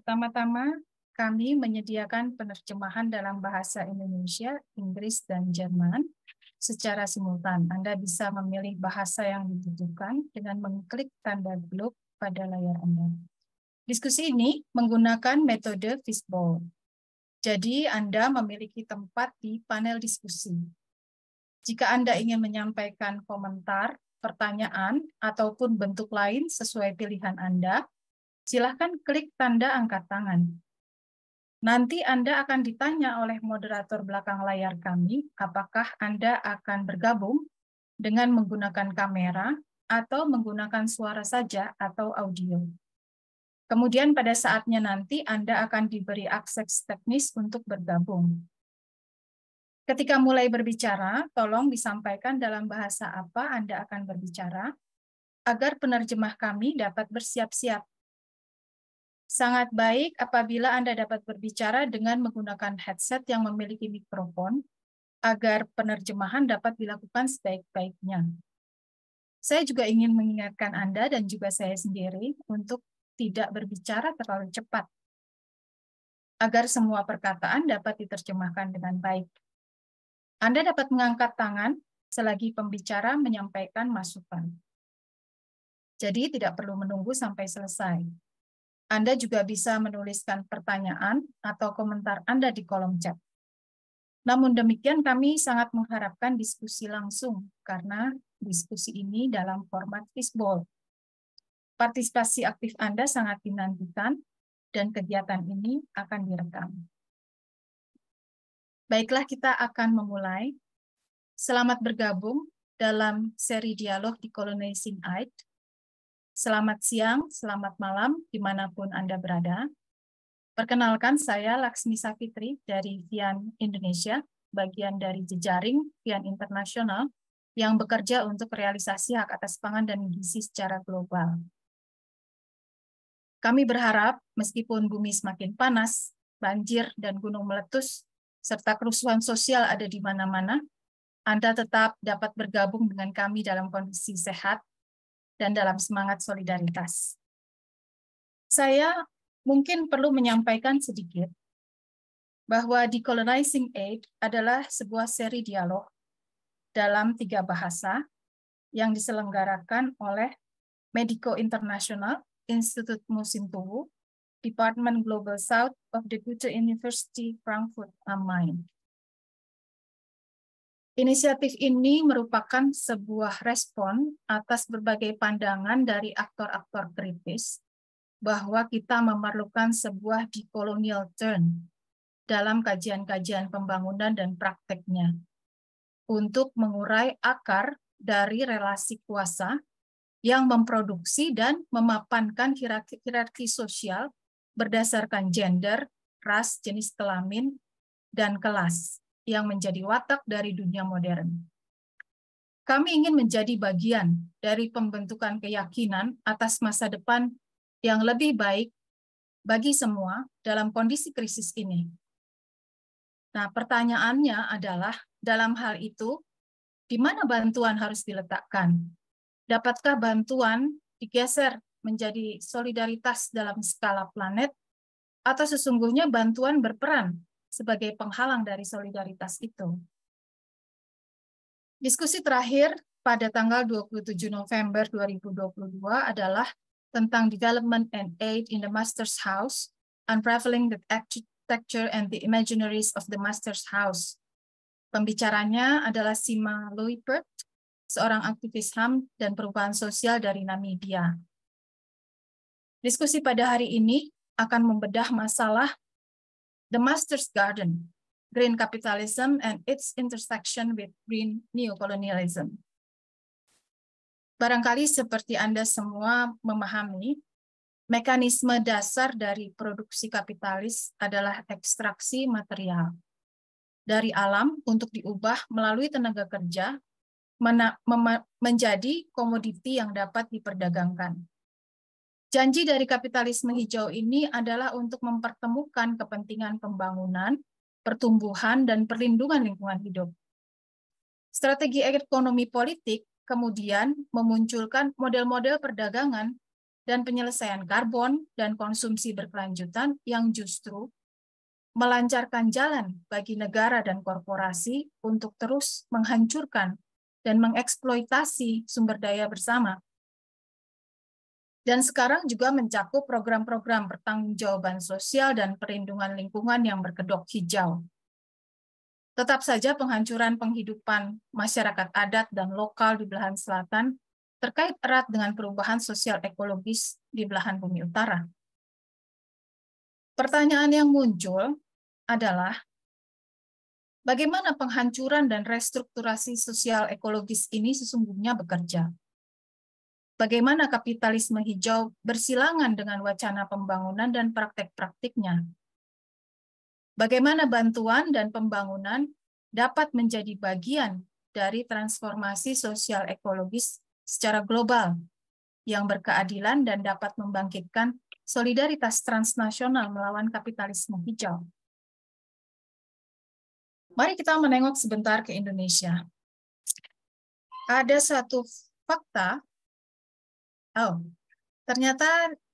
Pertama-tama, kami menyediakan penerjemahan dalam bahasa Indonesia, Inggris, dan Jerman secara simultan. Anda bisa memilih bahasa yang dibutuhkan dengan mengklik tanda globe pada layar Anda. Diskusi ini menggunakan metode fishbowl. Jadi Anda memiliki tempat di panel diskusi. Jika Anda ingin menyampaikan komentar, pertanyaan, ataupun bentuk lain sesuai pilihan Anda, silahkan klik tanda angkat tangan. Nanti Anda akan ditanya oleh moderator belakang layar kami apakah Anda akan bergabung dengan menggunakan kamera atau menggunakan suara saja atau audio. Kemudian pada saatnya nanti Anda akan diberi akses teknis untuk bergabung. Ketika mulai berbicara, tolong disampaikan dalam bahasa apa Anda akan berbicara agar penerjemah kami dapat bersiap-siap Sangat baik apabila Anda dapat berbicara dengan menggunakan headset yang memiliki mikrofon agar penerjemahan dapat dilakukan sebaik-baiknya. Saya juga ingin mengingatkan Anda dan juga saya sendiri untuk tidak berbicara terlalu cepat agar semua perkataan dapat diterjemahkan dengan baik. Anda dapat mengangkat tangan selagi pembicara menyampaikan masukan. Jadi tidak perlu menunggu sampai selesai. Anda juga bisa menuliskan pertanyaan atau komentar Anda di kolom chat. Namun demikian, kami sangat mengharapkan diskusi langsung karena diskusi ini dalam format fishbowl. Partisipasi aktif Anda sangat dinantikan dan kegiatan ini akan direkam. Baiklah, kita akan memulai. Selamat bergabung dalam seri dialog di Colonizing Aid Selamat siang, selamat malam, dimanapun Anda berada. Perkenalkan, saya Laksmi Safitri dari Vian Indonesia, bagian dari jejaring Vian Internasional yang bekerja untuk realisasi hak atas pangan dan gizi secara global. Kami berharap, meskipun bumi semakin panas, banjir, dan gunung meletus, serta kerusuhan sosial ada di mana-mana, Anda tetap dapat bergabung dengan kami dalam kondisi sehat dan dalam semangat solidaritas. Saya mungkin perlu menyampaikan sedikit bahwa Decolonizing Aid adalah sebuah seri dialog dalam tiga bahasa yang diselenggarakan oleh Medico International, Institut Musim Tubuh, Department Global South of the Goethe University Frankfurt am Main. Inisiatif ini merupakan sebuah respon atas berbagai pandangan dari aktor-aktor kritis bahwa kita memerlukan sebuah decolonial turn dalam kajian-kajian pembangunan dan prakteknya untuk mengurai akar dari relasi kuasa yang memproduksi dan memapankan hierarki, hierarki sosial berdasarkan gender, ras, jenis kelamin, dan kelas yang menjadi watak dari dunia modern. Kami ingin menjadi bagian dari pembentukan keyakinan atas masa depan yang lebih baik bagi semua dalam kondisi krisis ini. Nah, pertanyaannya adalah dalam hal itu, di mana bantuan harus diletakkan? Dapatkah bantuan digeser menjadi solidaritas dalam skala planet, atau sesungguhnya bantuan berperan sebagai penghalang dari solidaritas itu. Diskusi terakhir pada tanggal 27 November 2022 adalah tentang Development and Aid in the Master's House, Unraveling the Architecture and the Imaginaries of the Master's House. Pembicaranya adalah Sima Luipert, seorang aktivis HAM dan perubahan sosial dari Namibia. Diskusi pada hari ini akan membedah masalah The Master's Garden, Green Capitalism and its intersection with Green Neocolonialism. Barangkali seperti Anda semua memahami, mekanisme dasar dari produksi kapitalis adalah ekstraksi material dari alam untuk diubah melalui tenaga kerja menjadi komoditi yang dapat diperdagangkan. Janji dari kapitalisme hijau ini adalah untuk mempertemukan kepentingan pembangunan, pertumbuhan, dan perlindungan lingkungan hidup. Strategi ekonomi politik kemudian memunculkan model-model perdagangan dan penyelesaian karbon dan konsumsi berkelanjutan yang justru melancarkan jalan bagi negara dan korporasi untuk terus menghancurkan dan mengeksploitasi sumber daya bersama dan sekarang juga mencakup program-program pertanggungjawaban sosial dan perlindungan lingkungan yang berkedok hijau. Tetap saja penghancuran penghidupan masyarakat adat dan lokal di belahan selatan terkait erat dengan perubahan sosial ekologis di belahan bumi utara. Pertanyaan yang muncul adalah bagaimana penghancuran dan restrukturasi sosial ekologis ini sesungguhnya bekerja bagaimana kapitalisme hijau bersilangan dengan wacana pembangunan dan praktek-praktiknya. Bagaimana bantuan dan pembangunan dapat menjadi bagian dari transformasi sosial ekologis secara global yang berkeadilan dan dapat membangkitkan solidaritas transnasional melawan kapitalisme hijau. Mari kita menengok sebentar ke Indonesia. Ada satu fakta Oh, ternyata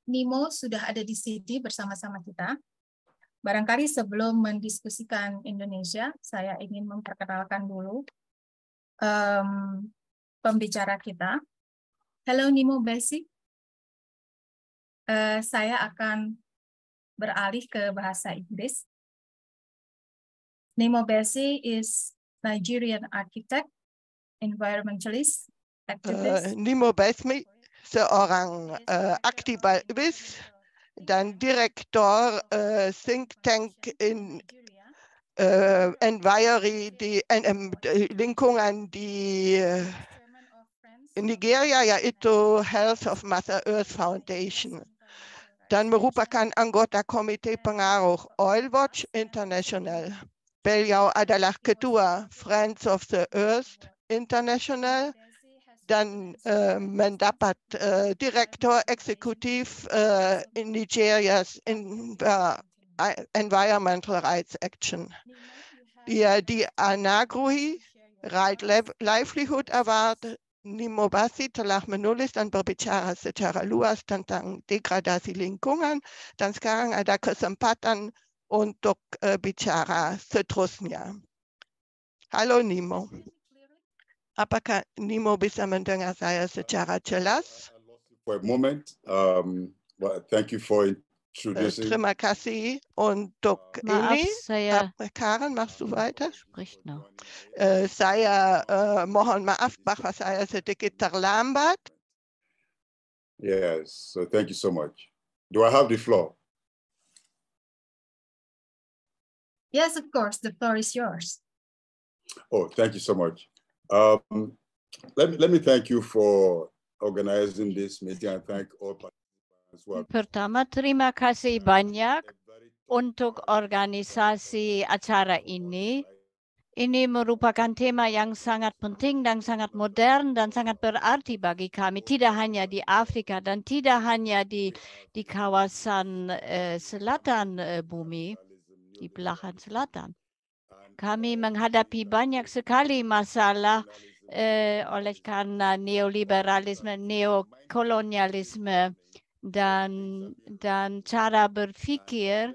Nimo sudah ada di sini bersama-sama kita. Barangkali sebelum mendiskusikan Indonesia, saya ingin memperkenalkan dulu um, pembicara kita. Halo Nimo Basic. Uh, eh, saya akan beralih ke bahasa Inggris. Nimo Besi is Nigerian architect, environmentalist, eh, activist. Uh, Nimo Besmi seorang uh, äh, aktivis dann direktor uh, think tank in uh, äh, Enviry, ähm, die Linkung an die uh, Nigeria, ja, Ito Health of Mother Earth Foundation. Dann Merupakan Angota Komitee Pangaroch, Oil Watch International, Beljau Adalach Ketua, Friends of the Earth International, dann äh, Mendapat, äh, Direktor Exekutiv äh, in Nigerias in, äh, Environmental Rights Action. Ja, die Anagruhi Right Livelihood Award, Nimobasi, Talachmenulis, dann Berbichara Secharaluas, dann Degradasi Linkungan, dann Skarang Adakosampatan und Dok äh, Bichara Setrusnia. Hallo Nimo. apaka nimo bisa mendengar saya secara For a moment, um, well, thank you for introducing. Terima kasih untuk uh, Maaf, ini. Saya Karen, machst hmm, du weiter? Spricht noch. saya eh, eh, mohon maaf bahwa saya sedikit terlambat. Yes, so thank you so much. Do I have the floor? Yes, of course, the floor is yours. Oh, thank you so much. Um, let, let me thank you for organizing this meeting and thank all participants. Pertama, terima kasih banyak untuk organisasi acara ini. Ini merupakan tema yang sangat penting dan sangat modern dan sangat berarti bagi kami, tidak hanya di Afrika dan tidak hanya di di kawasan uh, selatan uh, bumi, di belahan selatan. Kami menghadapi banyak sekali masalah eh, oleh karena neoliberalisme, neokolonialisme dan dan cara berpikir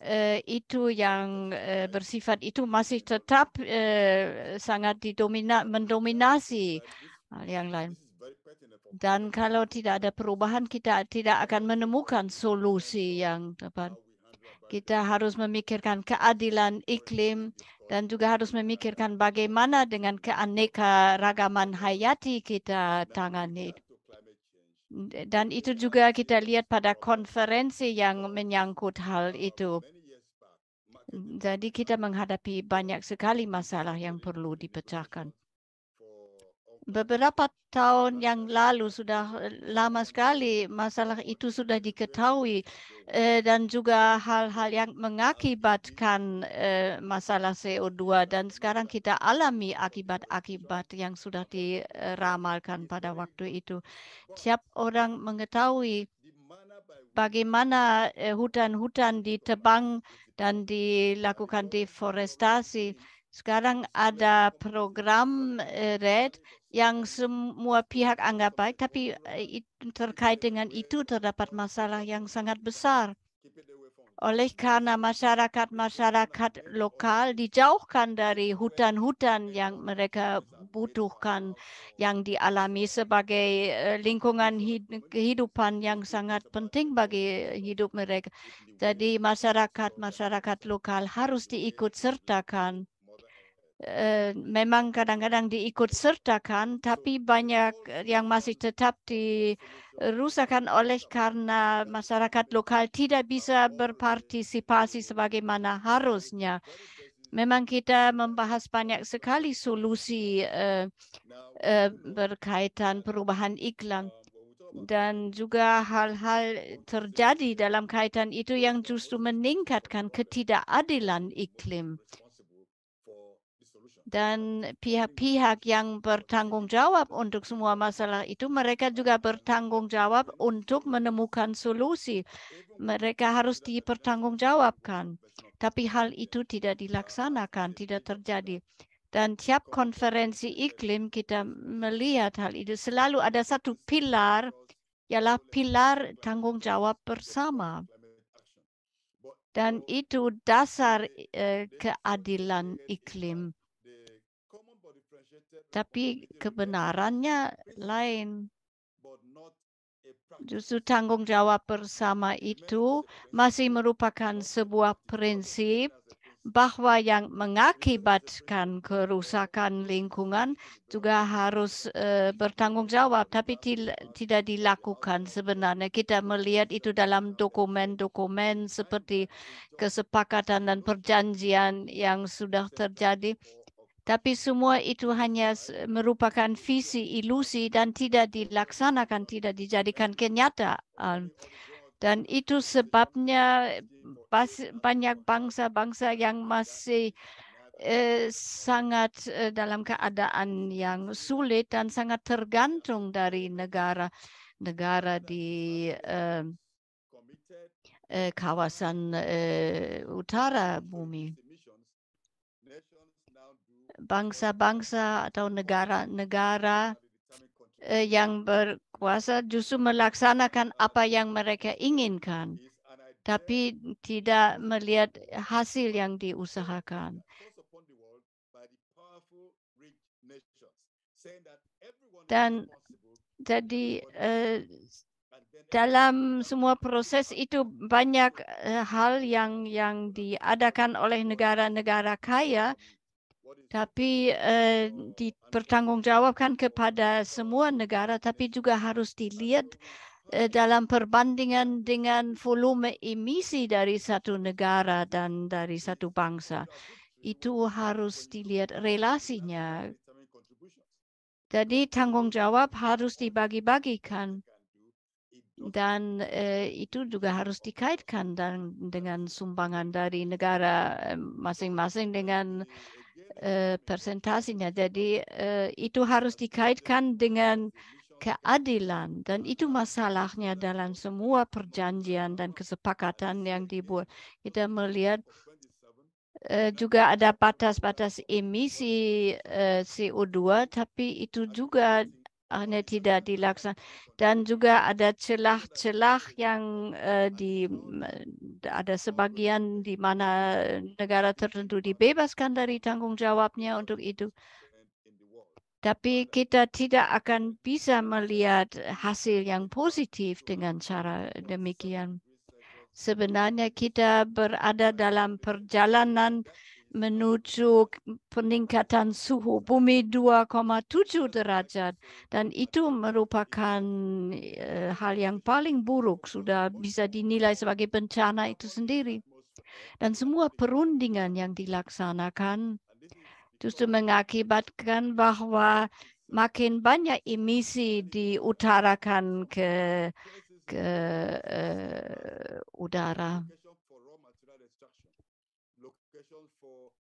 eh, itu yang eh, bersifat itu masih tetap eh, sangat didomina, mendominasi hal yang lain. Dan kalau tidak ada perubahan, kita tidak akan menemukan solusi yang tepat. kita harus memikirkan keadilan iklim dan juga harus memikirkan bagaimana dengan keaneka ragaman hayati kita tangani. Dan itu juga kita lihat pada konferensi yang menyangkut hal itu. Jadi kita menghadapi banyak sekali masalah yang perlu dipecahkan. beberapa tahun yang lalu sudah lama sekali masalah itu sudah diketahui eh, dan juga hal-hal yang mengakibatkan eh, masalah CO2 dan sekarang kita alami akibat-akibat yang sudah diramalkan pada waktu itu. Siapa orang mengetahui bagaimana eh, hutan-hutan ditebang dan dilakukan deforestasi sekarang ada program eh, RED yang semua pihak anggap baik, tapi eh, terkait dengan itu terdapat masalah yang sangat besar. Oleh karena masyarakat-masyarakat lokal dijauhkan dari hutan-hutan yang mereka butuhkan, yang dialami sebagai eh, lingkungan kehidupan yang sangat penting bagi hidup mereka. Jadi masyarakat-masyarakat lokal harus diikut sertakan Eh, memang kadang-kadang diikut sertakan, tapi banyak yang masih tetap dirusakan oleh karena masyarakat lokal tidak bisa berpartisipasi sebagaimana harusnya. Memang kita membahas banyak sekali solusi uh, uh, berkaitan perubahan iklan dan juga hal-hal terjadi dalam kaitan itu yang justru meningkatkan ketidakadilan iklim. dan pihak-pihak hmm. yang bertanggung jawab untuk semua masalah itu, mereka juga bertanggung jawab untuk menemukan solusi. Mereka harus dipertanggungjawabkan. Tapi hal itu tidak dilaksanakan, tidak terjadi. Dan tiap konferensi iklim kita melihat hal itu. Selalu ada satu pilar, ialah pilar tanggung jawab bersama. Dan itu dasar eh, keadilan iklim tapi kebenarannya lain. Justru tanggung jawab bersama itu masih merupakan sebuah prinsip bahwa yang mengakibatkan kerusakan lingkungan juga harus uh, bertanggung jawab, tapi tidak dilakukan sebenarnya. Kita melihat itu dalam dokumen-dokumen seperti kesepakatan dan perjanjian yang sudah terjadi Tapi semua itu hanya merupakan visi ilusi dan tidak dilaksanakan, tidak dijadikan kenyataan. Dan itu sebabnya banyak bangsa-bangsa yang masih eh, sangat eh, dalam keadaan yang sulit dan sangat tergantung dari negara-negara di eh, kawasan utara bumi bangsa-bangsa atau negara-negara eh, yang berkuasa justru melaksanakan apa yang mereka inginkan tapi tidak melihat hasil yang diusahakan. Dan jadi uh, dalam semua proses itu banyak uh, hal yang yang diadakan oleh negara-negara kaya tapi eh, dipertanggungjawabkan kepada semua negara, tapi juga harus dilihat eh, dalam perbandingan dengan volume emisi dari satu negara dan dari satu bangsa. Itu harus dilihat relasinya. Jadi tanggung jawab harus dibagi-bagikan dan eh, itu juga harus dikaitkan dan, dengan sumbangan dari negara eh, masing-masing dengan eh, Jadi eh, itu harus dikaitkan dengan keadilan dan itu masalahnya dalam semua perjanjian dan kesepakatan yang dibuat. Kita melihat eh, juga ada batas-batas emisi eh, CO2 tapi itu juga akhirnya tidak dilaksanakan. Dan juga ada celah-celah yang uh, di eh, ada sebagian di mana negara tertentu dibebaskan dari tanggung jawabnya untuk itu. Tapi kita tidak akan bisa melihat hasil yang positif dengan cara demikian. Sebenarnya kita berada dalam perjalanan menuju peningkatan suhu bumi 2,7 derajat dan itu merupakan eh, hal yang paling buruk sudah bisa dinilai sebagai bencana itu sendiri dan semua perundingan yang dilaksanakan justru mengakibatkan bahwa makin banyak emisi diutarakan ke ke uh, udara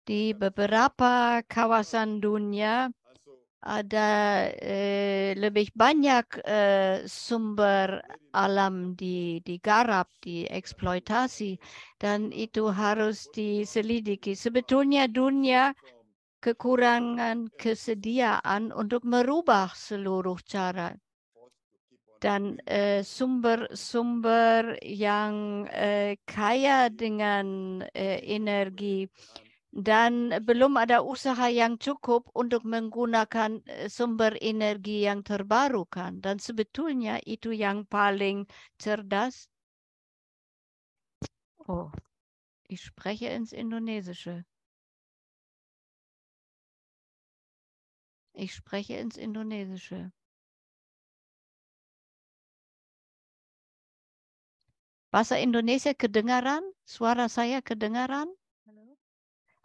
Di beberapa kawasan dunia ada eh, lebih banyak eh, sumber alam di, digarap, dieksploitasi, dan itu harus diselidiki. Sebetulnya dunia kekurangan kesediaan untuk merubah seluruh cara dan eh, sumber-sumber eh, yang kaya dengan eh, energi dan belum ada usaha yang cukup untuk menggunakan eh, sumber energi yang terbarukan dan sebetulnya itu yang paling cerdas. Oh, ich spreche ins Indonesische. Ich spreche ins Indonesische. Bahasa Indonesia kedengaran? Suara saya kedengaran?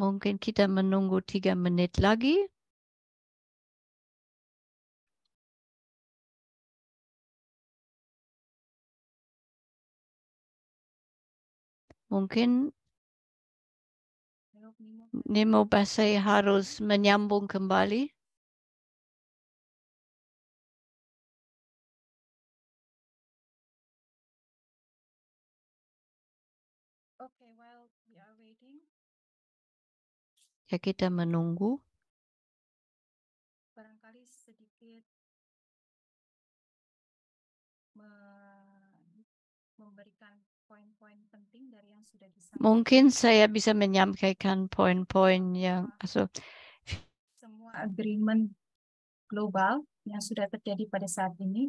mungkin kita menunggu tia menit lagi mungkin nimu basai harus menyambung kembali Ya kita menunggu. Barangkali sedikit memberikan poin-poin penting dari yang sudah disampaikan. Mungkin saya bisa menyampaikan poin-poin yang so, semua agreement global yang sudah terjadi pada saat ini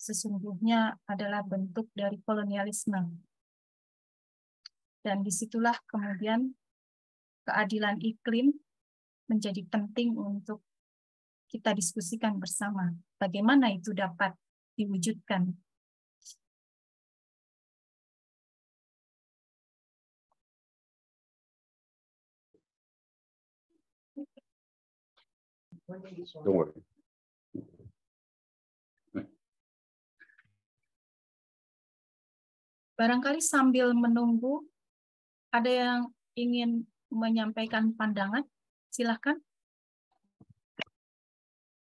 sesungguhnya adalah bentuk dari kolonialisme. Dan disitulah kemudian keadilan iklim menjadi penting untuk kita diskusikan bersama bagaimana itu dapat diwujudkan. Barangkali sambil menunggu, ada yang ingin menyampaikan pandangan? Silahkan.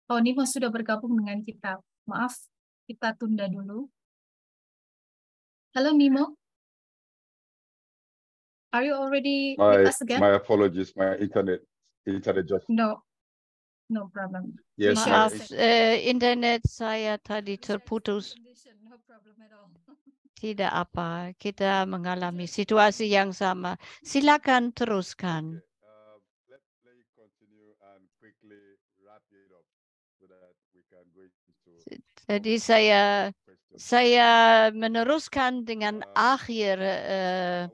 Oh, Nimo sudah bergabung dengan kita. Maaf, kita tunda dulu. Halo Nimo. Are you already my, with us again? My apologies, my internet, internet just... No, no problem. Yes, Maaf, uh, internet saya tadi terputus. No problem at all. Tidak apa, kita mengalami situasi yang sama. Silakan teruskan. Um, jadi saya saya meneruskan dengan um, akhir uh,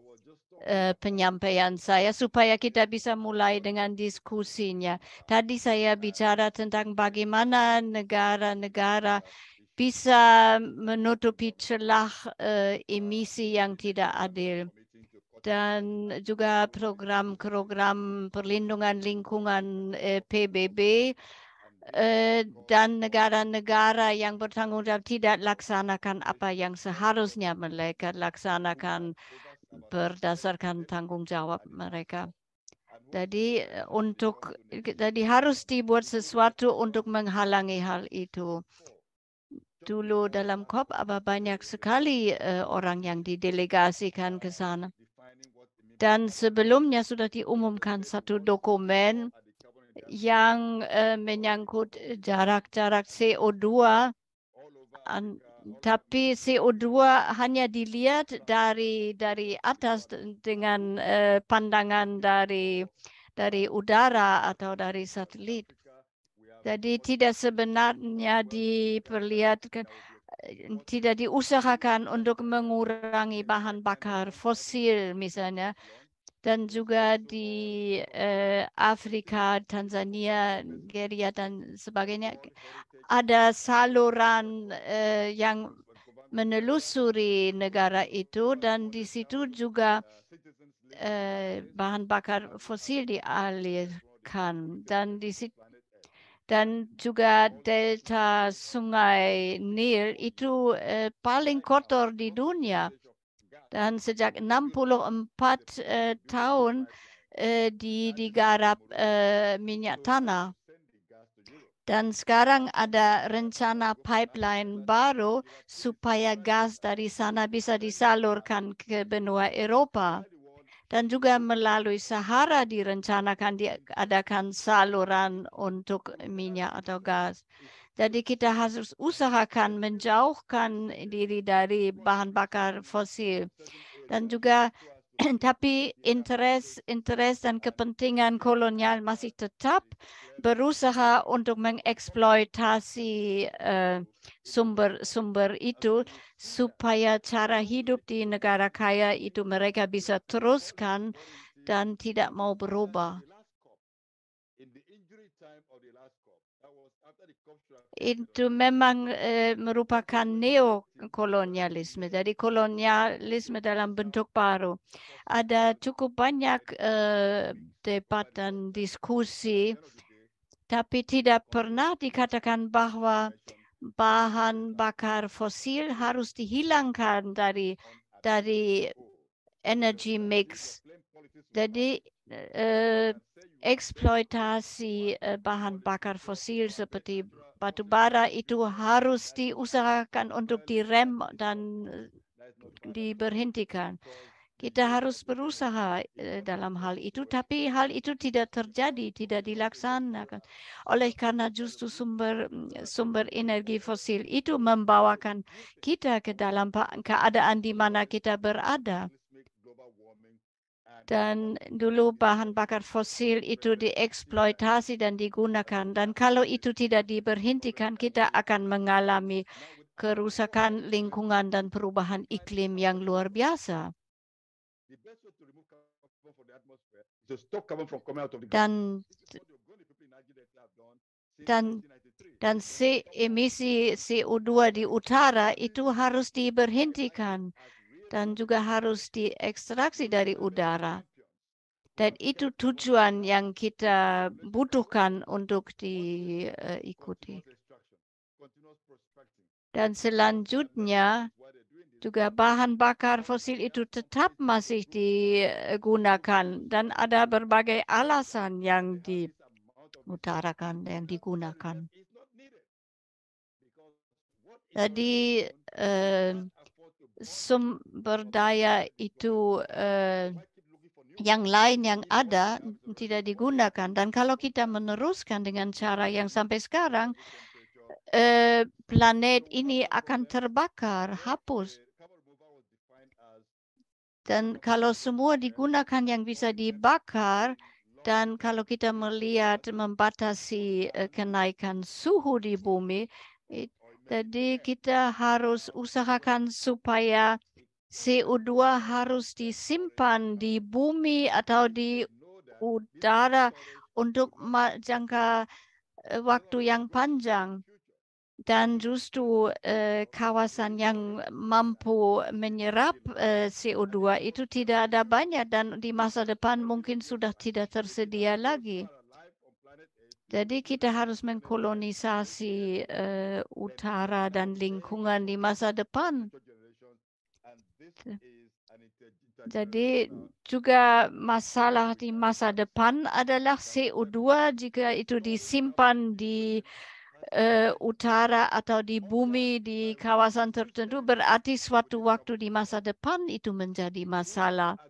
penyampaian saya supaya kita bisa mulai dengan diskusinya. Tadi saya bicara tentang bagaimana negara-negara bisa menutupi celah uh, emisi yang tidak adil dan juga program-program perlindungan lingkungan uh, eh, PBB eh, dan negara-negara yang bertanggungjawab tidak laksanakan apa yang seharusnya mereka laksanakan berdasarkan tanggung jawab mereka. Jadi untuk jadi harus dibuat sesuatu untuk menghalangi hal itu dulu dalam COP, aber banyak sekali uh, orang yang didelegasikan ke sana. Dan sebelumnya sudah diumumkan satu dokumen yang uh, menyangkut jarak-jarak CO2. An, tapi CO2 hanya dilihat dari dari atas dengan uh, pandangan dari dari udara atau dari satelit. Jadi tidak sebenarnya diperlihatkan tidak diusahakan untuk mengurangi bahan bakar fosil misalnya dan juga di eh, Afrika, Tanzania, Nigeria dan sebagainya ada saluran eh, yang menelusuri negara itu dan di situ juga eh, bahan bakar fosil dialirkan dan di situ dan juga delta sungai Nil itu uh, paling kotor di dunia. Dan sejak 64 uh, eh, tahun uh, di digarap uh, minyak tanah. Dan sekarang ada rencana pipeline baru supaya gas dari sana bisa disalurkan ke benua Eropa. dan juga melalui Sahara direncanakan diadakan saluran untuk minyak atau gas. Jadi kita harus usahakan menjauhkan diri dari bahan bakar fosil dan juga tapi interest, interest dan kepentingan kolonial masih tetap berusaha untuk mengeksploitasi sumber-sumber eh, uh, itu supaya cara hidup di negara kaya itu mereka bisa teruskan dan tidak mau berubah. itu memang eh, merupakan neokolonialisme. Jadi kolonialisme dalam bentuk baru. Ada cukup banyak eh, debat dan diskusi, tapi tidak pernah dikatakan bahwa bahan bakar fosil harus dihilangkan dari dari energy mix. Jadi Eh, eksploitasi eh, bahan bakar fosil seperti batu bara itu harus diusahakan untuk direm dan eh, diberhentikan. Kita harus berusaha dalam hal itu, tapi hal itu tidak terjadi, tidak dilaksanakan. Oleh karena justru sumber mm, sumber energi fosil itu membawakan kita ke dalam keadaan di mana kita berada dan dulu bahan bakar fosil itu dieksploitasi dan digunakan. Dan kalau itu tidak diberhentikan, kita akan mengalami kerusakan lingkungan dan perubahan iklim yang luar biasa. Dan dan dan si emisi CO2 di utara itu harus diberhentikan dan juga harus diekstraksi dari udara. Dan itu tujuan yang kita butuhkan untuk diikuti. Eh, dan selanjutnya juga bahan bakar fosil itu tetap masih digunakan dan ada berbagai alasan yang diutarakan yang digunakan. Jadi eh, sumber daya itu eh, yang lain yang ada tidak digunakan. Dan kalau kita meneruskan dengan cara yang sampai sekarang, eh, planet ini akan terbakar, hapus. Dan kalau semua digunakan yang bisa dibakar, dan kalau kita melihat membatasi eh, kenaikan suhu di bumi, jadi kita harus usahakan supaya CO2 harus disimpan di bumi atau di udara untuk jangka eh, waktu yang panjang dan justru uh, kawasan yang mampu menyerap uh, eh, CO2 itu tidak ada banyak dan di masa depan mungkin sudah tidak tersedia lagi. Jadi kita harus mengkolonisasi uh, utara dan lingkungan di masa depan. Jadi juga masalah di masa depan adalah CO2 jika itu disimpan di uh, utara atau di bumi di kawasan tertentu berarti suatu waktu di masa depan itu menjadi masalah.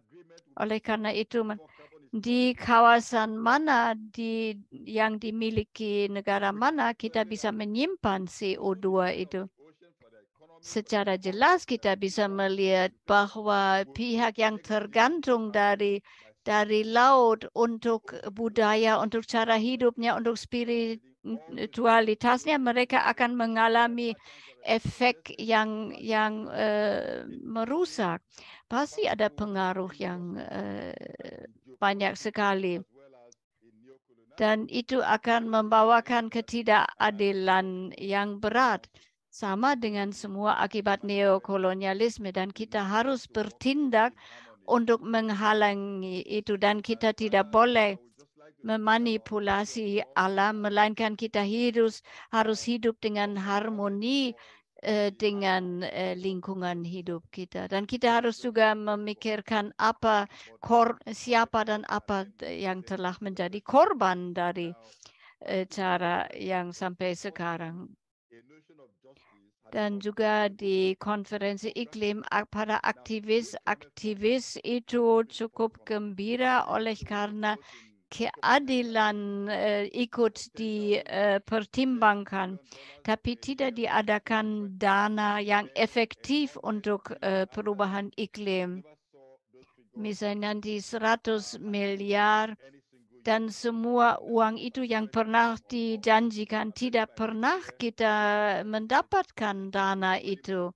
Oleh karena itu di kawasan mana di yang dimiliki negara mana kita bisa menyimpan CO2 itu. Secara jelas kita bisa melihat bahwa pihak yang tergantung dari dari laut untuk budaya, untuk cara hidupnya, untuk spiritualitasnya, mereka akan mengalami efek yang yang uh, merusak. Pasti ada pengaruh yang uh, banyak sekali. Dan itu akan membawakan ketidakadilan yang berat sama dengan semua akibat neokolonialisme dan kita harus bertindak untuk menghalangi itu dan kita tidak boleh memanipulasi alam melainkan kita hidup harus hidup dengan harmoni Eh, dengan eh, lingkungan hidup kita. Dan kita harus juga memikirkan apa kor, siapa dan apa yang telah menjadi korban dari eh, cara yang sampai sekarang. Dan juga di konferensi iklim para aktivis-aktivis itu cukup gembira oleh karena adilan uh, ikut di uh, äh, pertimbangkan, tapi tidak diadakan dana yang efektif untuk uh, äh, perubahan iklim. Misalnya di 100 miliar dan semua uang itu yang pernah dijanjikan tidak pernah kita mendapatkan dana itu.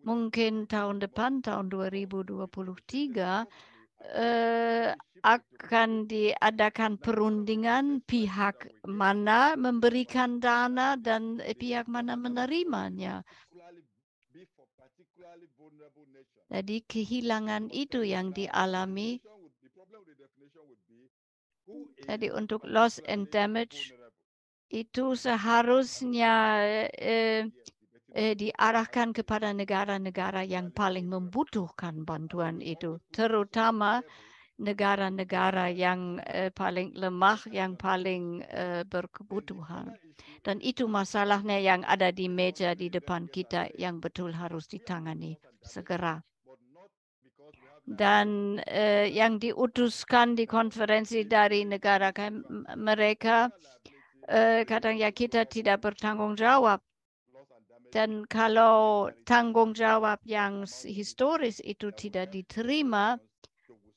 Mungkin tahun depan, tahun 2023, eh, akan diadakan perundingan pihak mana memberikan dana dan pihak mana menerimanya. Jadi kehilangan itu yang dialami. Jadi untuk loss and damage itu seharusnya eh, eh, diarahkan kepada negara-negara yang paling membutuhkan bantuan itu, terutama negara-negara yang eh, paling lemah, yang paling eh, berkebutuhan. Dan itu masalahnya yang ada di meja di depan kita yang betul harus ditangani segera. Dan eh, yang diutuskan di konferensi dari negara mereka, eh, kadang ya kita tidak bertanggung jawab Dan kalau tanggung jawab yang historis itu tidak diterima,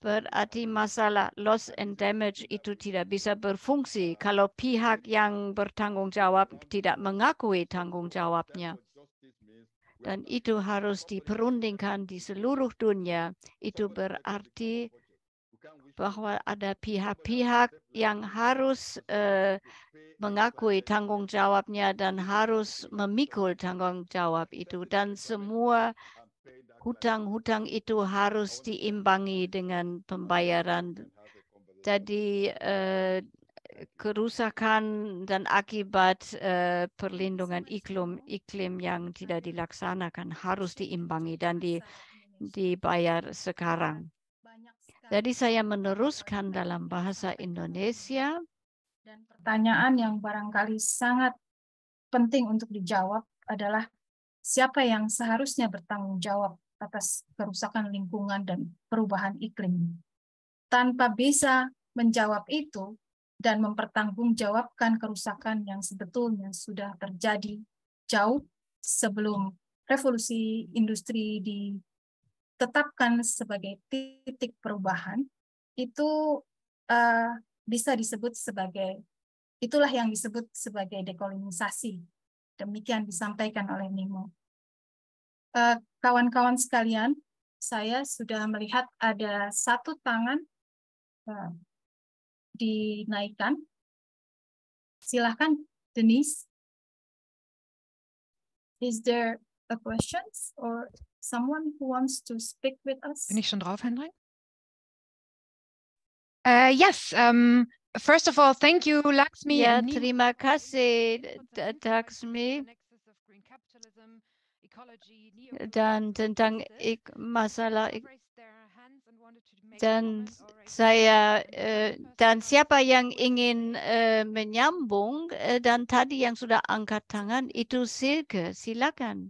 berarti masalah loss and damage itu tidak bisa berfungsi kalau pihak yang bertanggung jawab tidak mengakui tanggung jawabnya. Dan itu harus diperundingkan di seluruh dunia. Itu berarti bahwa ada pihak-pihak yang harus eh, mengakui tanggung jawabnya dan harus memikul tanggung jawab itu. Dan semua hutang-hutang itu harus diimbangi dengan pembayaran. Jadi eh, kerusakan dan akibat eh, perlindungan iklim, iklim yang tidak dilaksanakan harus diimbangi dan di, dibayar sekarang. Jadi saya meneruskan dalam bahasa Indonesia. Dan pertanyaan yang barangkali sangat penting untuk dijawab adalah siapa yang seharusnya bertanggung jawab atas kerusakan lingkungan dan perubahan iklim. Tanpa bisa menjawab itu dan mempertanggungjawabkan kerusakan yang sebetulnya sudah terjadi jauh sebelum revolusi industri di tetapkan sebagai titik perubahan itu uh, bisa disebut sebagai itulah yang disebut sebagai dekolonisasi. Demikian disampaikan oleh Nemo. kawan eh, kawan-kawan sekalian, saya sudah melihat ada satu tangan uh, dinaikkan. Silahkan, Denise. Is there a questions or someone who wants to speak with us? Bin ich schon drauf, Hendrik? Uh, yes. Um, ähm, first of all, thank you, Lakshmi. Ja, terima kasih, Lakshmi. Dann dann tentang ik, masalah ik, dann saya eh, dann siapa yang ingin eh, menyambung eh, dan tadi yang sudah angkat tangan itu Silke silakan.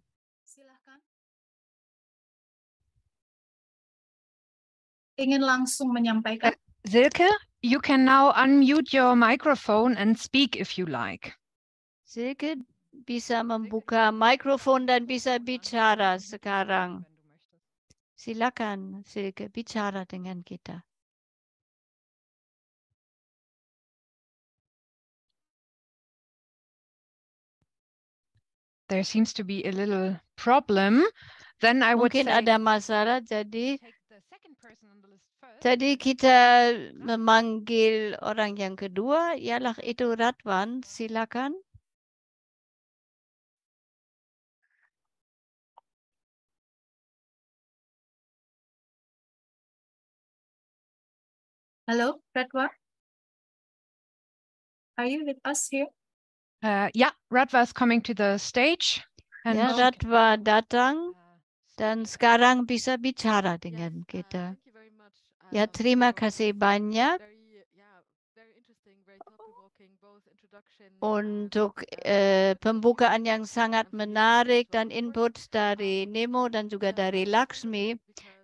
ingin langsung menyampaikan. Uh, Silke, you can now unmute your microphone and speak if you like. Silke bisa membuka mikrofon dan bisa bicara sekarang. Silakan Silke bicara dengan kita. There seems to be a little problem. Then I would Mungkin say... ada masalah, jadi Tadi kita memanggil orang yang kedua, ialah itu Radwan. Silakan. Hello, Radwa. Are you with us here? Uh, yeah, Radva is coming to the stage. And yeah, Radva Datang. dan sekarang bisa bicara dengan uh, kita. Uh, ya, terima kasih banyak uh, untuk eh, pembukaan yang sangat menarik dan input dari um, Nemo dan juga dari Laksmi.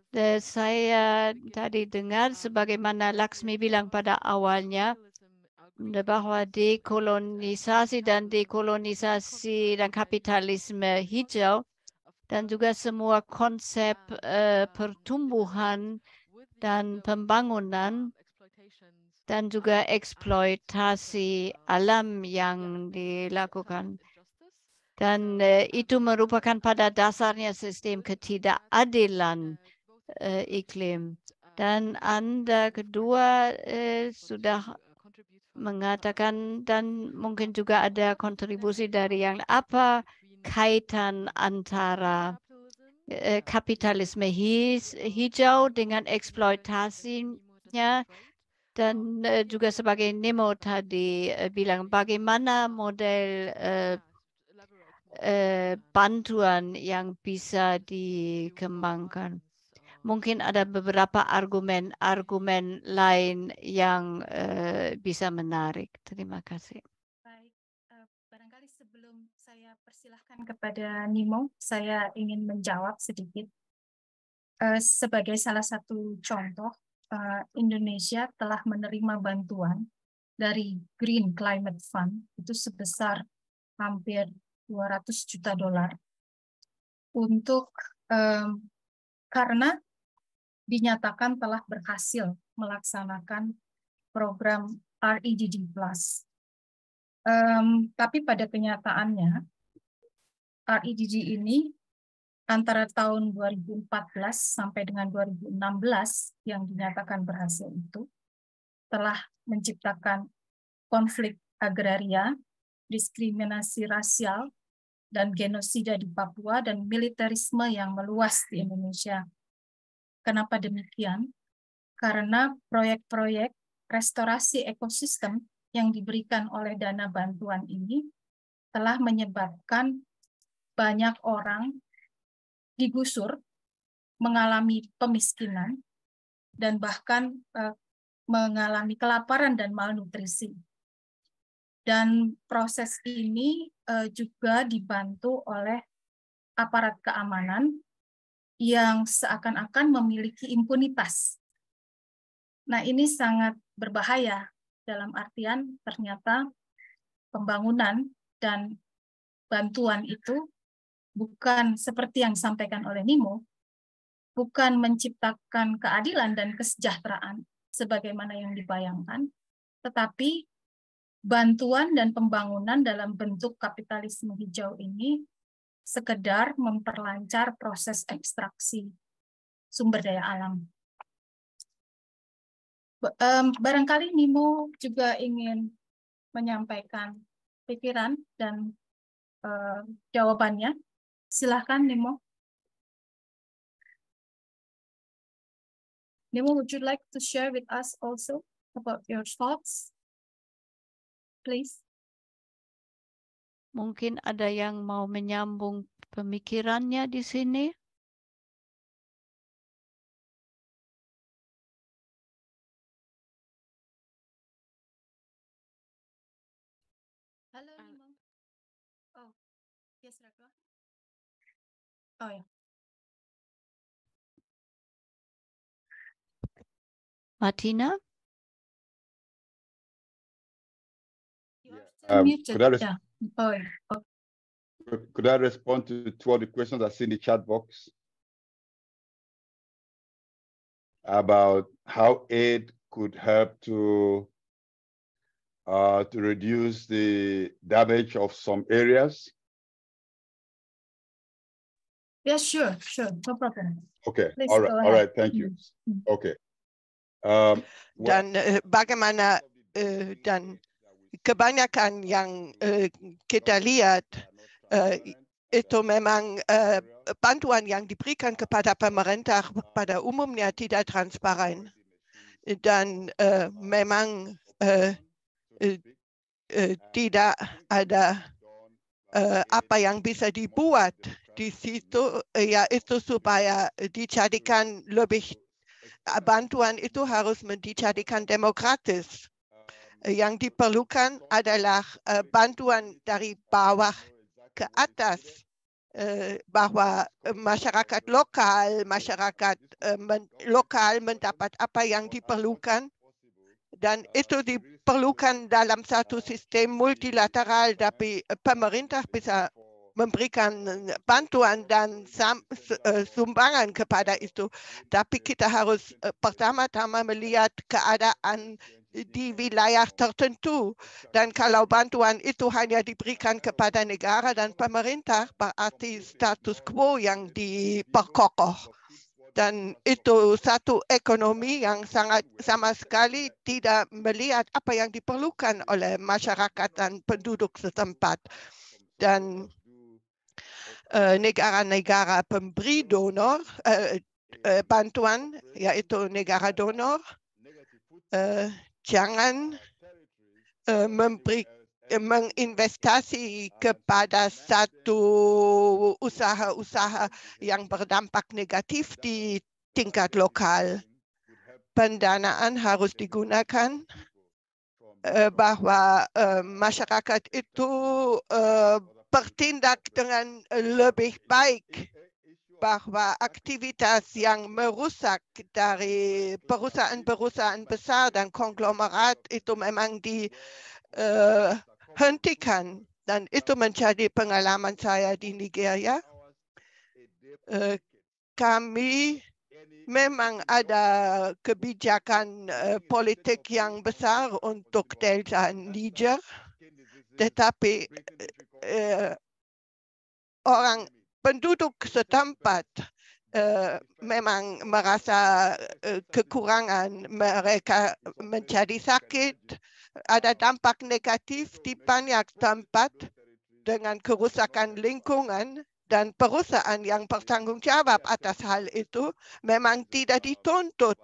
Eh, saya tadi dengar um, sebagaimana Laksmi bilang pada awalnya bahwa dekolonisasi dan dekolonisasi dan kapitalisme hijau dan juga semua konsep eh, uh, pertumbuhan dan pembangunan dan juga eksploitasi alam yang dilakukan. Dan uh, uh eh, itu merupakan pada dasarnya sistem ketidakadilan eh, uh, iklim. Dan Anda kedua uh, sudah mengatakan dan mungkin juga ada kontribusi dari yang apa kaitan antara kapitalisme eh, hijau dengan eksploitasinya dan eh, juga sebagai Nemo tadi eh, bilang bagaimana model nah, bantuan yang bisa dikembangkan. Mungkin ada beberapa argumen-argumen lain yang bisa menarik. Terima kasih. silahkan kepada Nimo. Saya ingin menjawab sedikit. Eh, sebagai salah satu contoh, eh, Indonesia telah menerima bantuan dari Green Climate Fund itu sebesar hampir 200 juta dolar untuk um, karena dinyatakan telah berhasil melaksanakan program REDD Plus. Um, tapi pada kenyataannya REDG ini antara tahun 2014 sampai dengan 2016 yang dinyatakan berhasil itu telah menciptakan konflik agraria, diskriminasi rasial, dan genosida di Papua dan militerisme yang meluas di Indonesia. Kenapa demikian? Karena proyek-proyek restorasi ekosistem yang diberikan oleh dana bantuan ini telah menyebabkan banyak orang digusur, mengalami pemiskinan, dan bahkan eh, mengalami kelaparan dan malnutrisi. Dan proses ini eh, juga dibantu oleh aparat keamanan yang seakan-akan memiliki impunitas. Nah, ini sangat berbahaya dalam artian ternyata pembangunan dan bantuan itu bukan seperti yang disampaikan oleh Nimo, bukan menciptakan keadilan dan kesejahteraan sebagaimana yang dibayangkan, tetapi bantuan dan pembangunan dalam bentuk kapitalisme hijau ini sekedar memperlancar proses ekstraksi sumber daya alam. Barangkali Nimo juga ingin menyampaikan pikiran dan jawabannya Silahkan Nemo. Nemo, would you like to share with us also about your thoughts? Please. Mungkin ada yang mau menyambung pemikirannya di sini. Oh yeah. Martina? Um, could, I yeah. Oh, Okay. Oh. could I respond to two of the questions I see in the chat box about how aid could help to uh, to reduce the damage of some areas? Yes, sure, sure, no problem. Okay, Please all right, all right, thank you. Mm. Okay. Um, Dan uh, bagaimana uh, dan kebanyakan yang uh, kita lihat uh, itu memang uh, bantuan yang diberikan kepada pemerintah pada umumnya tidak transparan dan uh, memang uh, uh, tidak ada uh, apa yang bisa dibuat die siehst du, ja, ist du super, Bantuan itu harus mendicadikan demokratis. Yang diperlukan adalah eh, bantuan dari bawah ke atas eh, bahwa masyarakat lokal masyarakat eh, lokal mendapat apa yang diperlukan dan itu diperlukan dalam satu sistem multilateral tapi pemerintah bisa memberikan eh, bantuan dan eh, sumbangan kepada itu. Tapi kita harus eh, pertama-tama melihat keadaan di wilayah tertentu. Dan kalau bantuan itu hanya diberikan kepada negara dan pemerintah, berarti status quo yang diperkokoh. Dan itu satu ekonomi yang sangat sama sekali tidak melihat apa yang diperlukan oleh masyarakat dan penduduk setempat. Dan Eh, negara-negara pemberi donor, uh, uh, bantuan, yaitu negara donor, jangan uh, memberi menginvestasi kepada satu usaha-usaha yang berdampak negatif di tingkat lokal. Pendanaan harus digunakan bahwa masyarakat itu bertindak dengan lebih baik bahwa aktivitas yang merusak dari perusahaan-perusahaan besar dan konglomerat itu memang dihentikan. Eh, dan itu menjadi pengalaman saya di Nigeria. Eh, kami memang ada kebijakan eh, politik yang besar untuk Delta Niger, tetapi eh, orang penduduk setempat eh, memang merasa eh, kekurangan. Mereka mencari sakit. Ada dampak negatif di banyak tempat dengan kerusakan lingkungan dan perusahaan yang bertanggung jawab atas hal itu memang tidak dituntut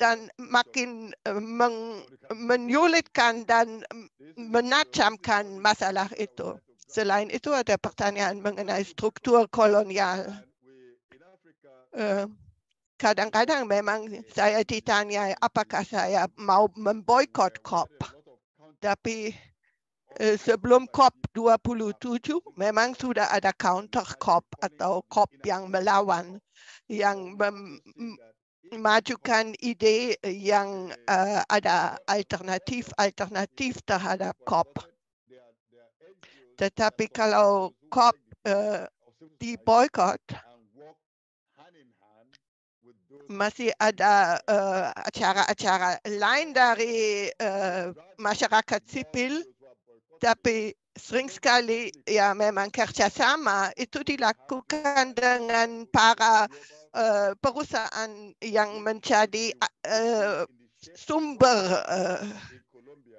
dan makin eh, men menyulitkan dan menacamkan masalah itu. ist oder Zelijn Ituate pertanyaan mengenai struktur kolonial. Eh, kadang-kadang memang saya ditanya apakah saya mau memboikot COP. Tapi eh, sebelum COP 27 memang sudah ada counter COP atau COP yang melawan yang memajukan ide yang uh, ada alternatif alternatif terhadap COP. Tetapi kalau COP uh, di boykot masih ada acara eh, acara-acara lain dari uh, masyarakat sipil, tapi sering sekali ya memang kerjasama itu dilakukan dengan para uh, perusahaan yang menjadi uh, sumber uh,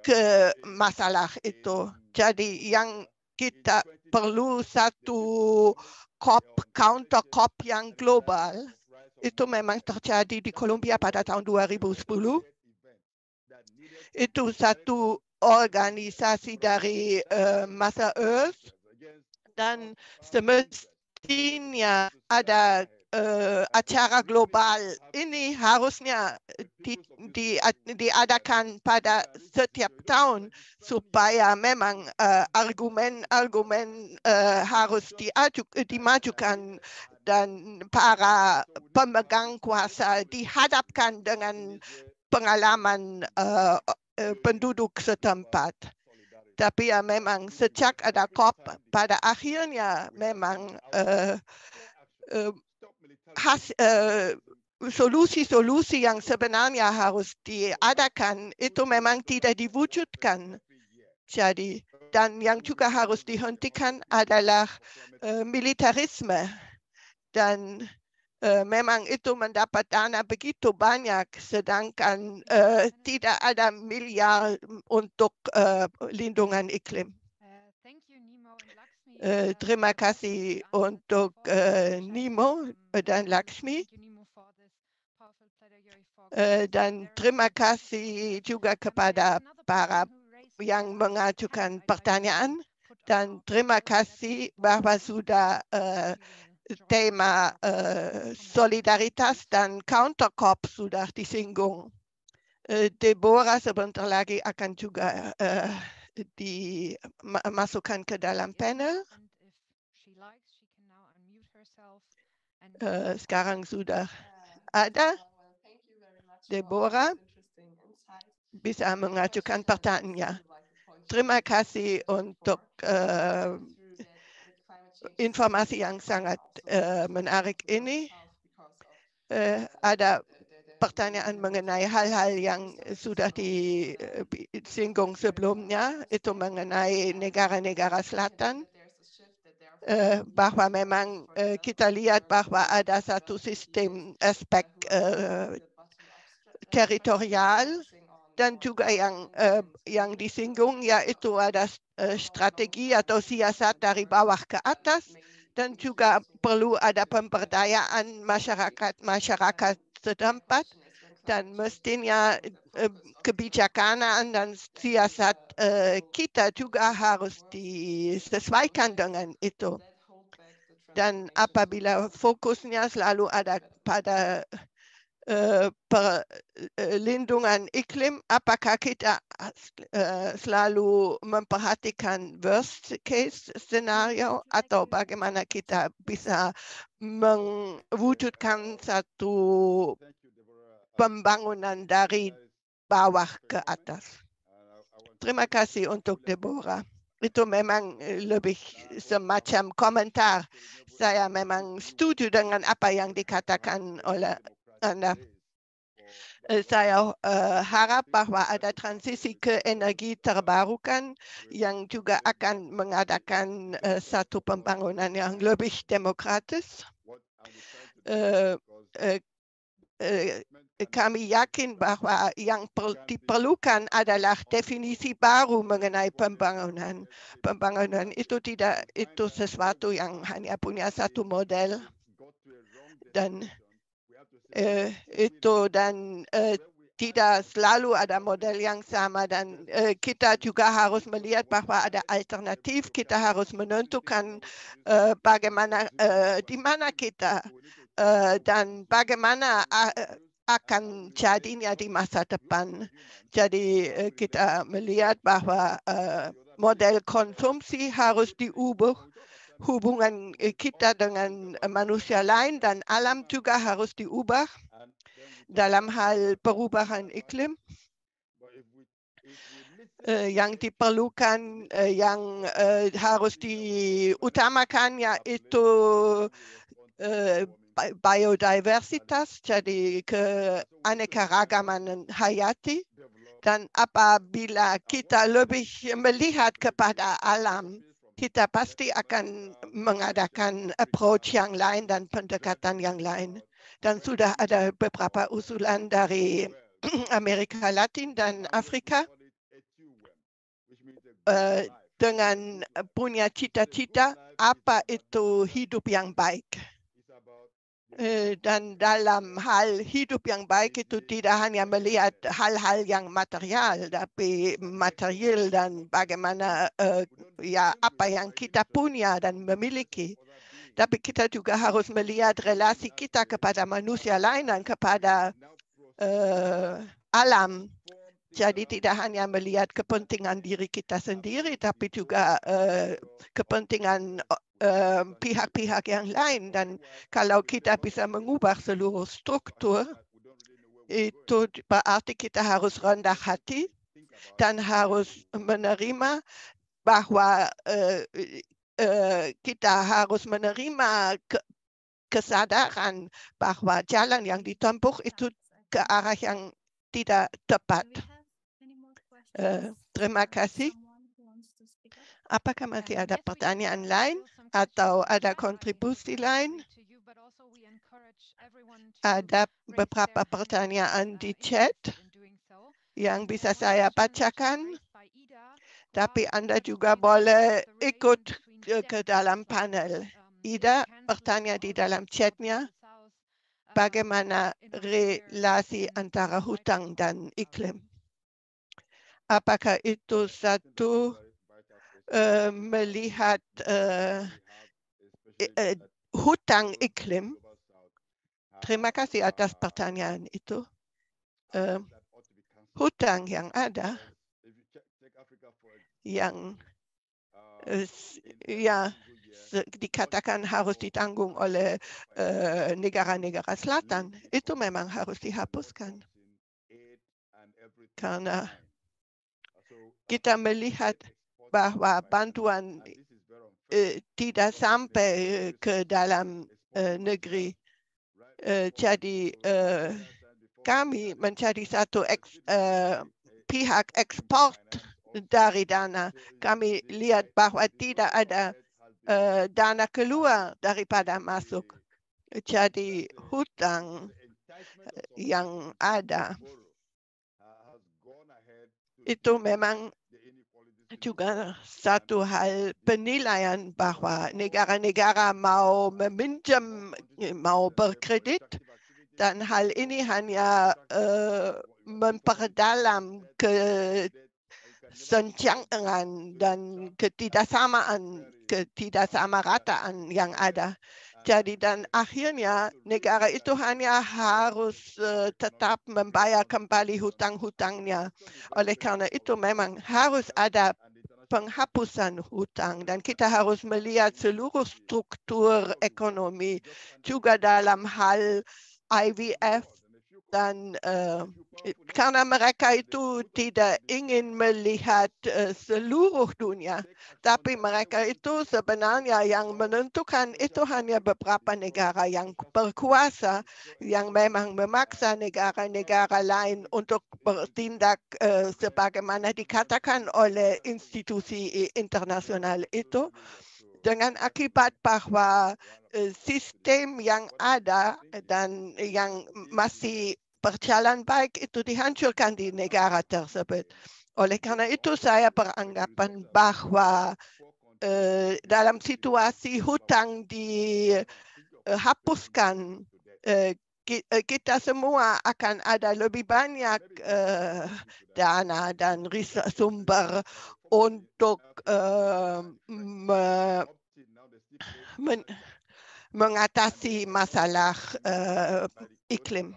ke masalah itu. Jadi yang kita perlu satu COP, counter COP yang global. Itu memang terjadi di Kolombia pada tahun 2010. Itu satu organisasi dari uh, Mother Earth dan semestinya ada Eh, acara global. Ini harusnya di, di, diadakan pada setiap tahun supaya memang eh, argumen-argumen eh, harus diajuk, dimajukan dan para pemegang kuasa dihadapkan dengan pengalaman uh, penduduk setempat. Tapi ya memang sejak ada COP, pada akhirnya memang uh, uh, has, uh, eh, solusi-solusi yang sebenarnya harus diadakan itu memang tidak diwujudkan. Jadi dan yang juga harus dihentikan adalah uh, eh, militarisme. Dan uh, memang itu mendapat dana begitu banyak, sedangkan uh, tidak ada miliar untuk uh, lindungan iklim. Äh, terima kasih untuk äh, Nimo äh, dan Lakshmi. Dan terima kasih juga kepada para yang mengajukan pertanyaan. Dan terima kasih bahwa sudah tema uh, solidaritas dan countercop sudah disinggung. Uh, Deborah sebentar lagi akan juga uh, dimasukkan ke dalam panel. Uh, sekarang sudah ada. Oh, Deborah bisa mengajukan pertanyaan. Terima kasih untuk uh, informasi yang sangat uh, menarik ini. Uh, ada pertanyaan mengenai hal-hal yang eh, sudah eh, disinggung sebelumnya, itu mengenai negara-negara selatan, eh, bahwa memang kita lihat bahwa ada satu sistem aspek teritorial dan juga yang yang disinggung yaitu ada strategi atau siasat dari bawah ke atas dan juga perlu ada pemberdayaan masyarakat masyarakat zerdampert, dann müssten ja Kabijakana uh, äh, und dann Siasat äh, uh, Kita Tugaharus die Zweikantungen ito. Dann apabila fokusnya selalu ada pada Äh, per äh, äh, lindung an iklim apakah kita selalu memperhatikan worst case scenario atau bagaimana kita bisa mewujudkan satu pembangunan dari bawah ke atas terima kasih untuk Deborah itu memang lebih semacam komentar. Saya memang setuju dengan apa yang dikatakan oleh anda. Saya uh, harap er bahwa ada er transisi ke energi terbarukan yang juga akan mengadakan uh, satu pembangunan yang lebih demokratis. Uh, uh, uh, kami yakin bahwa yang diperlukan adalah definisi baru mengenai pembangunan. Pembangunan itu tidak itu sesuatu yang hanya punya satu model dan Eh, itu dan eh, tidak selalu ada model yang sama dan eh, kita juga harus melihat bahwa ada alternatif. Kita harus menentukan bagaimana eh, di mana kita dan bagaimana ah, akan jadinya di masa depan. Jadi kita melihat bahwa model konsumsi harus diubah hubungan eh, kita dengan eh, manusia lain dan alam juga harus diubah dalam hal perubahan iklim eh, yang diperlukan yang harus diutamakan yaitu biodiversitas jadi keanekaragaman hayati dan apabila kita lebih melihat kepada alam kita pasti akan mengadakan approach yang lain dan pendekatan yang lain. Dan sudah ada beberapa usulan dari Amerika Latin dan Afrika uh, dengan punya cita-cita apa itu hidup yang baik. Eh, dan dalam hal hidup yang baik itu mm-hmm. tidak hanya melihat hal-hal yang material tapi material dan bagaimana uh, ya apa yang kita punya dan memiliki tapi kita juga harus melihat relasi kita kepada manusia lain dan kepada uh, alam jadi tidak hanya melihat kepentingan diri kita sendiri tapi juga uh, kepentingan Ähm, pihak-pihak yang lain dan kalau kita bisa mengubah seluruh äh, äh, struktur äh, itu berarti kita harus rendah hati dan harus menerima bahwa uh, uh, kita harus menerima kesadaran bahwa jalan yang ditempuh itu ke arah yang tidak tepat. Uh, terima kasih. Apakah masih um, ada pertanyaan lain? atau ada kontribusi lain? Ada beberapa pertanyaan di chat yang bisa saya bacakan, tapi Anda juga boleh ikut ke dalam panel. Ida bertanya di dalam chatnya, bagaimana relasi antara hutang dan iklim? Apakah itu satu Eh, melihat eh, eh, hutang iklim. Terima kasih atas pertanyaan itu. hutang yang ada, yang ya dikatakan harus ditanggung oleh negara-negara uh, selatan, itu memang harus dihapuskan. Karena kita melihat bahwa bantuan eh, tidak sampai ke dalam eh, negeri. Eh, jadi kami menjadi satu uh, pihak ekspor dari dana. Kami lihat bahwa tidak ada dana keluar daripada masuk. Jadi hutang yang ada itu memang juga satu hal penilaian bahwa negara-negara mau meminjam, mau berkredit dan hal ini hanya uh, memperdalam kesenjangan dan ketidaksamaan, ketidaksamarataan yang ada. jadi dan akhirnya negara itu hanya harus uh, tetap membayar kembali hutang-hutangnya. Oleh karena itu memang harus ada penghapusan hutang dan kita harus melihat seluruh struktur ekonomi juga dalam hal IVF dan uh, karena mereka itu tidak ingin melihat uh, seluruh dunia, tapi mereka itu sebenarnya yang menentukan itu hanya beberapa negara yang berkuasa yang memang memaksa negara-negara lain untuk bertindak uh, sebagaimana dikatakan oleh institusi internasional itu dengan akibat bahwa eh, sistem yang ada dan yang masih perjalanan baik itu dihancurkan di negara tersebut. Oleh karena itu saya beranggapan bahwa uh, dalam situasi hutang dihapuskan eh, uh, eh, kita semua akan ada lebih banyak uh, dana dan sumber untuk uh, mengatasi masalah uh, iklim.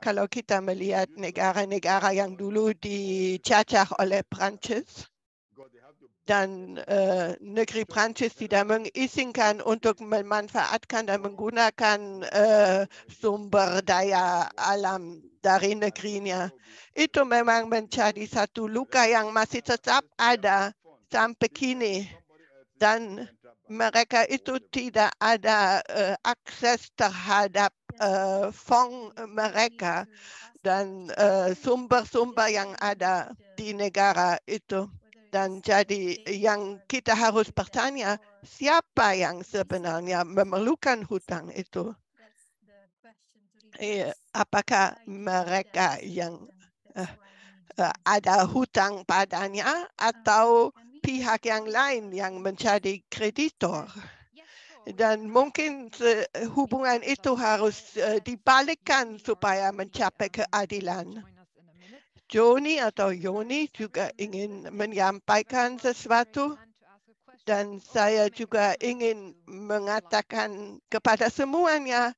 Kalau kita melihat mm-hmm. negara-negara yang dulu dicacah oleh Prancis dan uh, negeri Prancis tidak mengizinkan untuk memanfaatkan dan menggunakan uh, sumber daya alam dari negerinya. Itu memang menjadi satu luka yang masih tetap ada sampai kini dan mereka itu tidak ada uh, akses terhadap uh, eh, fond mereka iya, dan eh, sumber-sumber uh, yang iya, ada di negara itu. Dan jadi iya, yang kita harus bertanya, siapa yang sebenarnya memerlukan hutang itu? Apakah mereka yang uh, ada hutang padanya uh, atau pihak yang lain yang menjadi kreditor? dan mungkin eh, hubungan itu harus eh, dibalikkan supaya mencapai keadilan. Joni atau Yoni juga ingin menyampaikan sesuatu dan saya juga ingin mengatakan kepada semuanya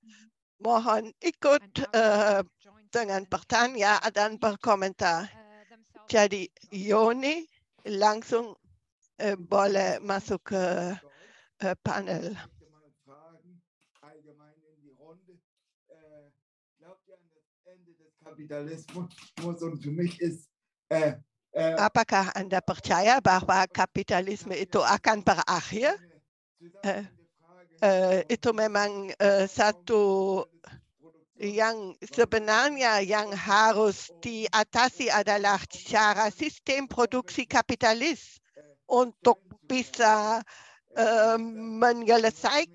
mohon ikut uh, dengan pertanyaan dan berkomentar. Jadi Yoni langsung uh, boleh masuk ke uh, panel. Kapitalismus und für mich ist äh, äh, Apakah Anda percaya bahwa kapitalisme itu akan berakhir? Äh, äh, itu memang äh, satu yang sebenarnya yang harus um diatasi adalah cara sistem produksi kapitalis untuk bisa Ähm, man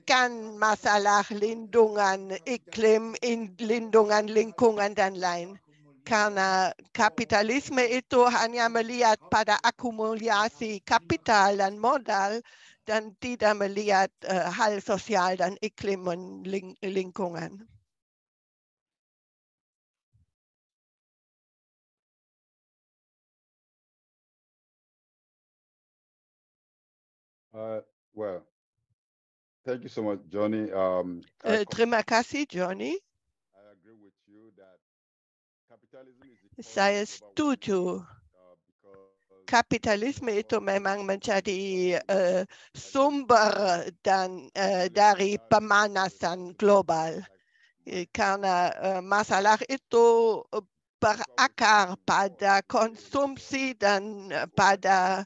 kann masalah lindungen iklim, in lindungan lingkungan dan lain. Karena kapitalisme itu hanya melihat pada akumulasi kapital dan modal dann die da melihat uh, äh, hal sosial dan iklim und ling lingkungan. Uh, äh, well. Thank you so much, Johnny. Um, uh, eh, terima kasih, Johnny. I agree with you that capitalism is Saya setuju. Kapitalisme itu memang menjadi uh, eh, sumber dan uh, dari pemanasan global karena uh, masalah itu berakar pada konsumsi dan pada uh,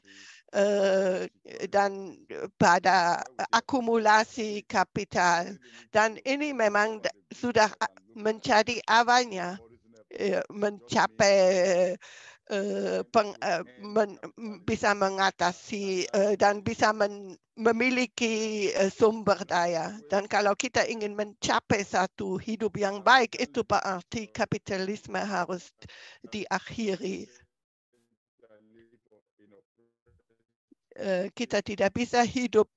Eh, dan eh, pada akumulasi kapital. Dan ini memang sudah menjadi awalnya ya, mencapai eh, peng, men, bisa mengatasi dan bisa men, memiliki sumber daya. Dan kalau kita ingin mencapai satu hidup yang baik, itu berarti kapitalisme harus diakhiri. Eh, kita tidak bisa hidup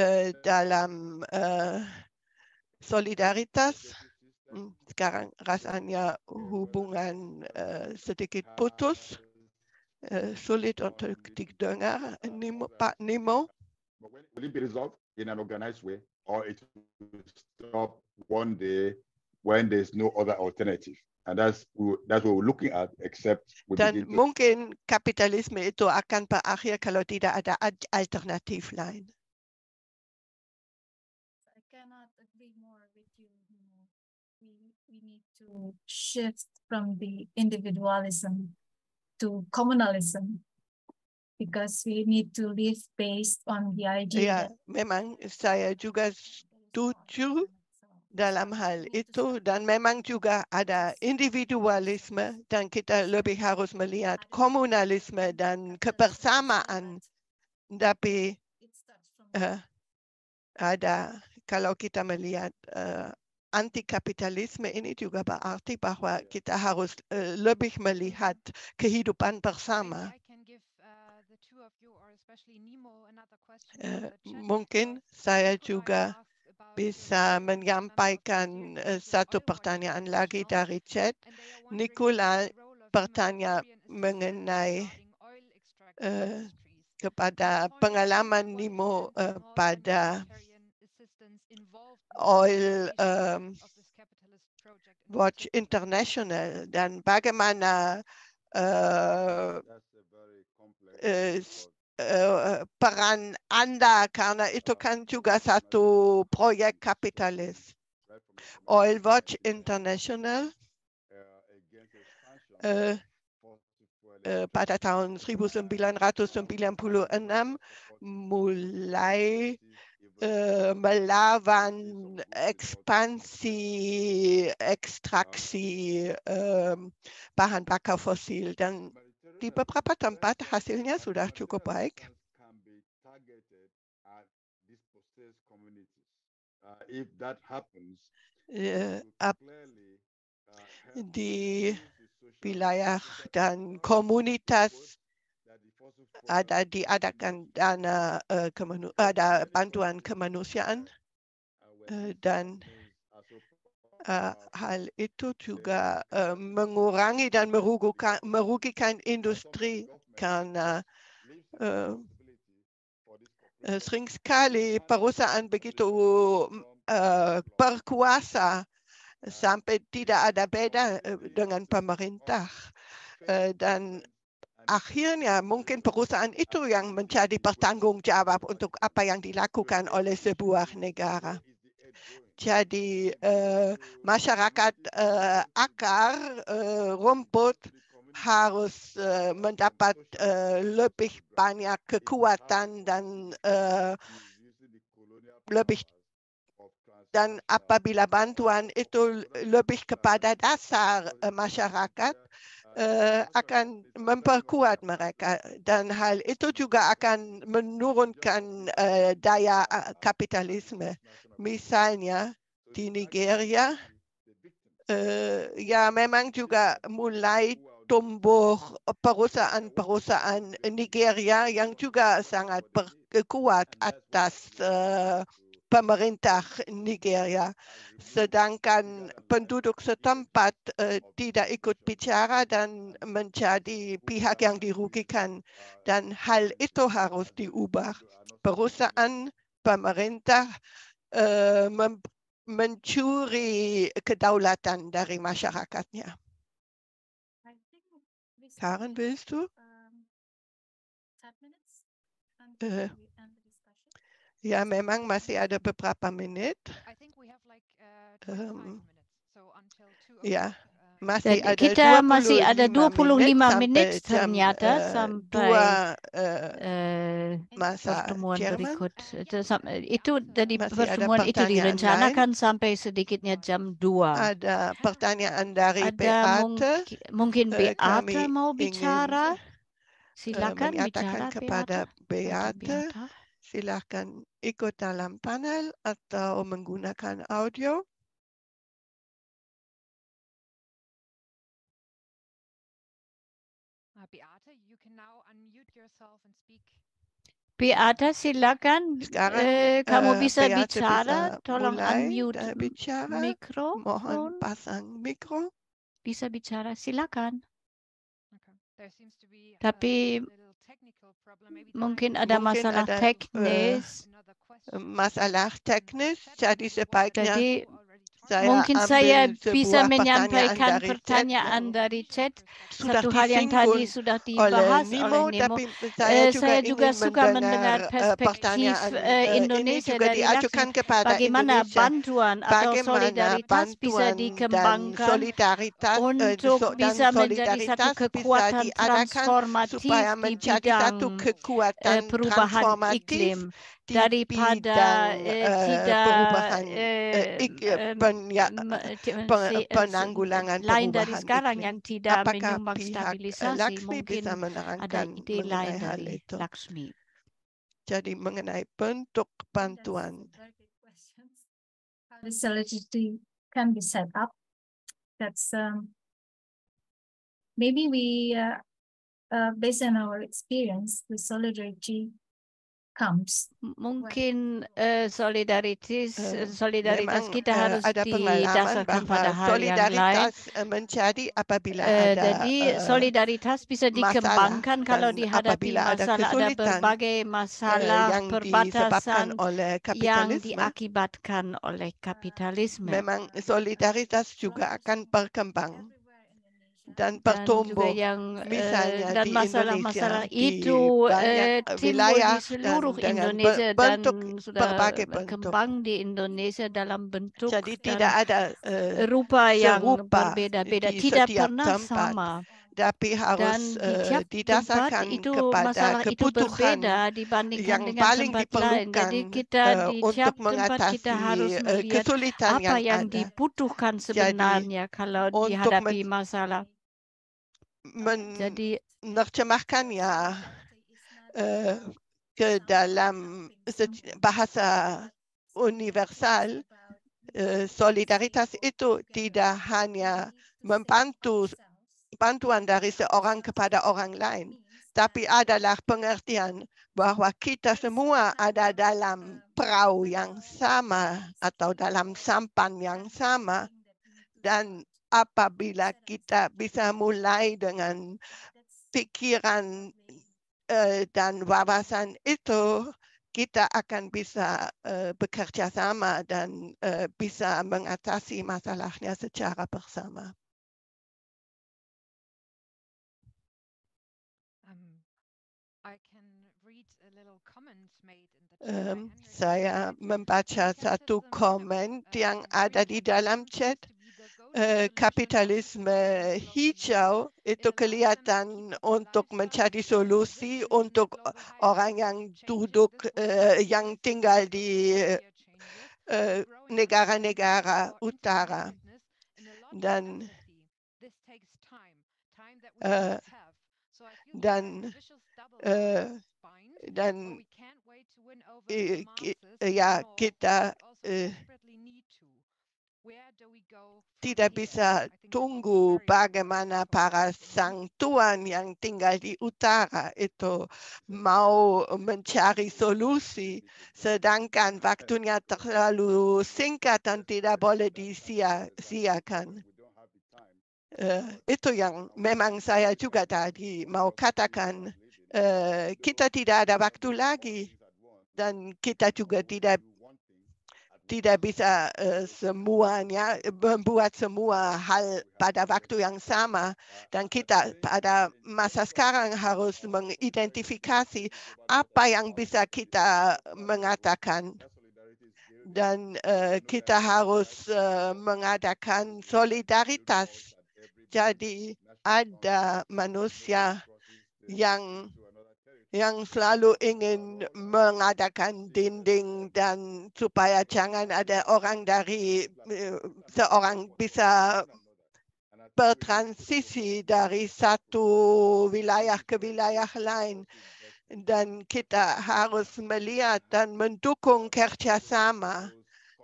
eh, dalam eh, solidaritas. Hmm, sekarang rasanya hubungan eh, sedikit putus, eh, sulit untuk didengar, Nimo, Pak Nemo. Will it be resolved in an organized way, or it will stop one day when there's no other alternative? And that's, that's what we're looking at, except... Dan mungkin kapitalisme itu akan berakhir kalau tidak ada alternatif lain. I cannot agree more with you. We, we need to shift from the individualism to communalism because we need to live based on the idea. Yeah, memang saya juga setuju dalam hal iya, itu dan memang juga ada individualisme dan kita lebih harus melihat komunalisme dan kebersamaan. Tapi uh, ada kalau kita melihat uh, antikapitalisme ini juga berarti bahwa iya. kita harus uh, lebih melihat kehidupan bersama. Uh, mungkin saya juga bisa äh, menyampaikan äh, satu pertanyaan lagi dari chat. Nikola bertanya mengenai uh, kepada pengalaman Nimo uh, pada Oil um, Watch International dan bagaimana uh, uh, Äh, Paran Karna Itokan Yugasatu Projekt Capitalist. Oil Watch International, äh, äh, Patataun, Sribus und Bilan Ratus und Bilan Pulu Anam, Mulai, äh, Malawan, Expansi, Extraxi, ähm, Bahan Bahan Fossil, dann Di beberapa tempat hasilnya sudah cukup baik. Di wilayah dan komunitas ada diadakan dana, eh, ada bantuan kemanusiaan eh, dan Eh, hal itu juga iya. eh, mengurangi dan merugikan, merugikan industri karena eh, sering sekali perusahaan begitu berkuasa sampai tidak ada beda dengan pemerintah. Dan akhirnya mungkin perusahaan itu yang menjadi pertanggungjawab jawab untuk apa yang dilakukan oleh sebuah negara jadi eh, masyarakat eh, akar eh, rumput harus mendapat lebih banyak kekuatan dan lebih dan apabila bantuan itu lebih kepada dasar masyarakat uh, akan memperkuat mereka dan hal itu juga akan menurunkan uh, daya kapitalisme. Misalnya di Nigeria, uh, ya memang juga mulai tumbuh perusahaan-perusahaan iya, iya, Nigeria yang juga sangat berkuat atas uh, pemerintah Nigeria. Sedangkan penduduk setempat uh, äh, tidak ikut bicara dan menjadi pihak yang dirugikan. Dan hal itu harus diubah. Perusahaan pemerintah mem äh, mencuri kedaulatan dari masyarakatnya. Karen, willst du? Uh, Ya, memang masih ada beberapa menit. Um, ya, uh, masih Jadi ada kita masih ada 25 menit, menit ternyata eh, sampai dua, eh, eh, masa pertemuan Jerman. berikut. Uh, itu dari masih pertemuan itu direncanakan lain. sampai sedikitnya jam 2. Ada pertanyaan dari ada Beate. Mungkin, mungkin Beate uh, mau bicara. Silakan bicara kepada Beate. Beate. Silakan ikut dalam panel atau menggunakan audio. Uh, Beate, you can now unmute yourself and speak. Beata, silakan Sekarang, eh, kamu bisa eh, Beate bicara, bisa tolong unmute eh, bicara, mikro. Mohon pasang mikro. Bisa bicara, silakan. Okay. Be Tapi uh, mungkin ada mungkin masalah eh, ada, teknis. Uh, masalah teknis, ya jadi sebaiknya jadi, saya mungkin saya bisa menyampaikan dari pertanyaan chat. dari chat satu hal yang tadi sudah dibahas oleh Nemo, oleh Nemo. Saya, eh, juga, saya juga suka mendengar eh, perspektif eh, Indonesia dari diajukan kepada bagaimana Indonesia. bantuan atau bagaimana solidaritas bantuan bisa dikembangkan solidaritas, untuk bisa menjadi satu kekuatan transformatif menjadi di bidang satu kekuatan perubahan iklim daripada tidak penanggulangan lain dari sekarang yang tidak menyumbang stabilisasi mungkin ada ide lain dari itu. Laksmi. Jadi mengenai bentuk bantuan. can be set up. That's um, maybe we uh, uh, based on our experience, the solidarity comes. Mungkin uh, solidaritas solidaritas kita uh, harus ada didasarkan pada hal solidaritas yang lain. menjadi apabila uh, ada jadi solidaritas bisa dikembangkan kalau dihadapi masalah ada, ada berbagai masalah yang perbatasan oleh yang diakibatkan oleh kapitalisme. Memang solidaritas juga akan berkembang. dan pertumbuh dan eh, misalnya dan di masalah -masalah Indonesia itu, di eh, banyak wilayah di seluruh dan Indonesia bentuk dan sudah berbagai bentuk berkembang di Indonesia dalam bentuk jadi tidak ada uh, eh, rupa yang berbeda-beda tidak pernah tempat. sama tapi harus dan di didasarkan itu, kepada kebutuhan itu yang paling diperlukan Jadi kita di untuk mengatasi kita harus kesulitan apa yang, yang dibutuhkan sebenarnya Jadi, kalau dihadapi masalah. ya uh, ke dalam bahasa universal eh, solidaritas itu tidak hanya membantu bantuan dari seorang kepada orang lain tapi adalah pengertian bahwa kita semua ada dalam perahu yang sama atau dalam sampan yang sama dan apabila kita bisa mulai dengan pikiran eh, dan wawasan itu, kita akan bisa eh, bekerja sama dan eh, bisa mengatasi masalahnya secara bersama. Um, saya membaca satu komen yang ada di dalam chat. Äh, kapitalisme hijau itu kelihatan untuk mencari solusi untuk orang yang duduk uh, yang tinggal di äh, negara-negara uh, utara dan uh, dan uh, dan ja kita tidak bisa tunggu bagaimana para sang tuan yang tinggal di utara itu mau mencari solusi, sedangkan waktunya terlalu singkat dan tidak boleh disia-siakan. Uh, itu yang memang saya juga tadi mau katakan. Uh, kita tidak ada waktu lagi dan kita juga tidak tidak bisa uh, semuanya membuat semua hal pada waktu yang sama dan kita pada masa sekarang harus mengidentifikasi apa yang bisa kita mengatakan dan uh, kita harus uh, mengadakan solidaritas jadi ada manusia yang yang selalu ingin mengadakan dinding dan supaya jangan ada orang dari eh, seorang bisa bertransisi dari satu wilayah ke wilayah lain. Dan kita harus melihat dan mendukung kerjasama.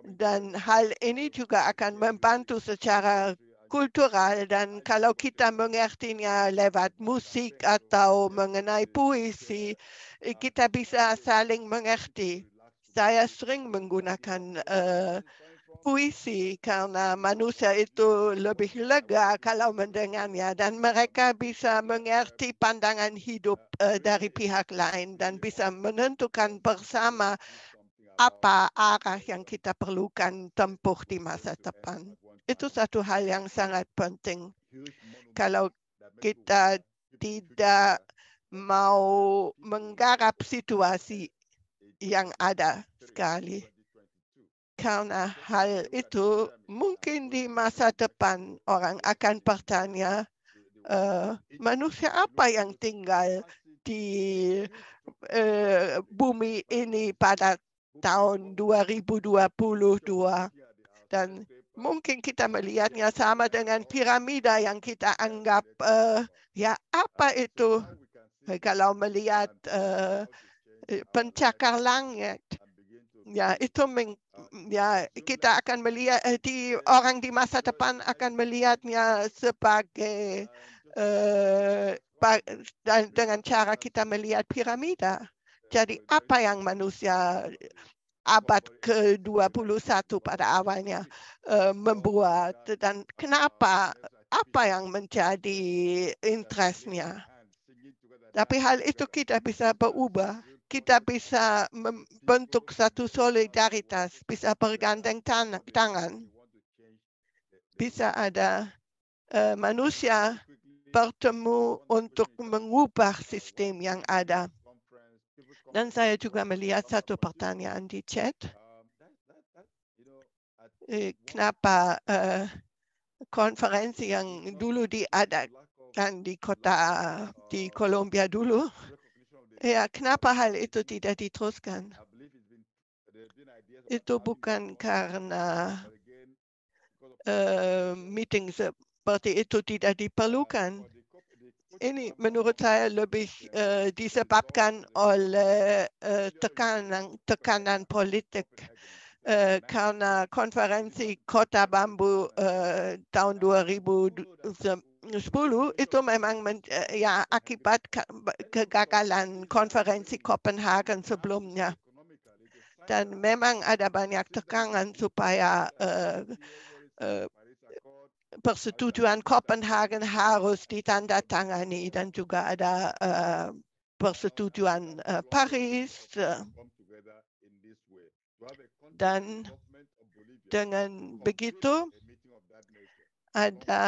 Dan hal ini juga akan membantu secara Kultural, dan kalau kita mengertinya lewat musik atau mengenai puisi, kita bisa saling mengerti. Saya sering menggunakan uh, äh, puisi karena äh, manusia itu lebih lega äh, kalau mendengarnya dan mereka bisa mengerti pandangan hidup uh, dari pihak lain dan bisa menentukan bersama apa arah yang kita perlukan tempuh di masa depan. Itu satu hal yang sangat penting. Kalau kita tidak mau menggarap situasi yang ada sekali. Karena hal itu mungkin di masa depan orang akan bertanya, uh, manusia apa yang tinggal di uh, bumi ini pada tahun 2022 iya, dan mungkin kita iya, melihatnya iya. sama dengan piramida yang kita anggap uh, ya apa itu eh, kalau melihat uh, pencakar langit ya itu meng, oh, ya kita akan melihat di orang di masa depan akan melihatnya sebagai uh, dengan cara kita melihat piramida jadi apa yang manusia eh, abad ke-21 pada awalnya uh, membuat dan kenapa apa yang menjadi interesnya. Tapi hal itu kita bisa berubah. Kita bisa membentuk satu solidaritas, bisa bergandeng tangan. Bisa ada uh, manusia bertemu untuk mengubah sistem yang ada. Dan saya juga melihat satu pertanyaan di chat. Um, eh, kenapa uh, konferensi yang dulu diadakan di kota di Kolombia uh, dulu, ya kenapa hal itu tidak diteruskan? Itu bukan karena uh, meeting seperti itu tidak diperlukan in minuruta ljubih uh, eh, disa papkan ol uh, eh, takanan, takanan politik uh, eh, kana konferenci kota bambu uh, taun 2010 itum emangment uh, ja akibat kegagalan konferenci Kopenhagen sebelumnya. Dan memang ada banyak tekangan supaya uh, uh, persetujuan Copenhagen harus ditandatangani dan juga ada uh, ähm, persetujuan uh, äh, Paris äh. dan dengan begitu ada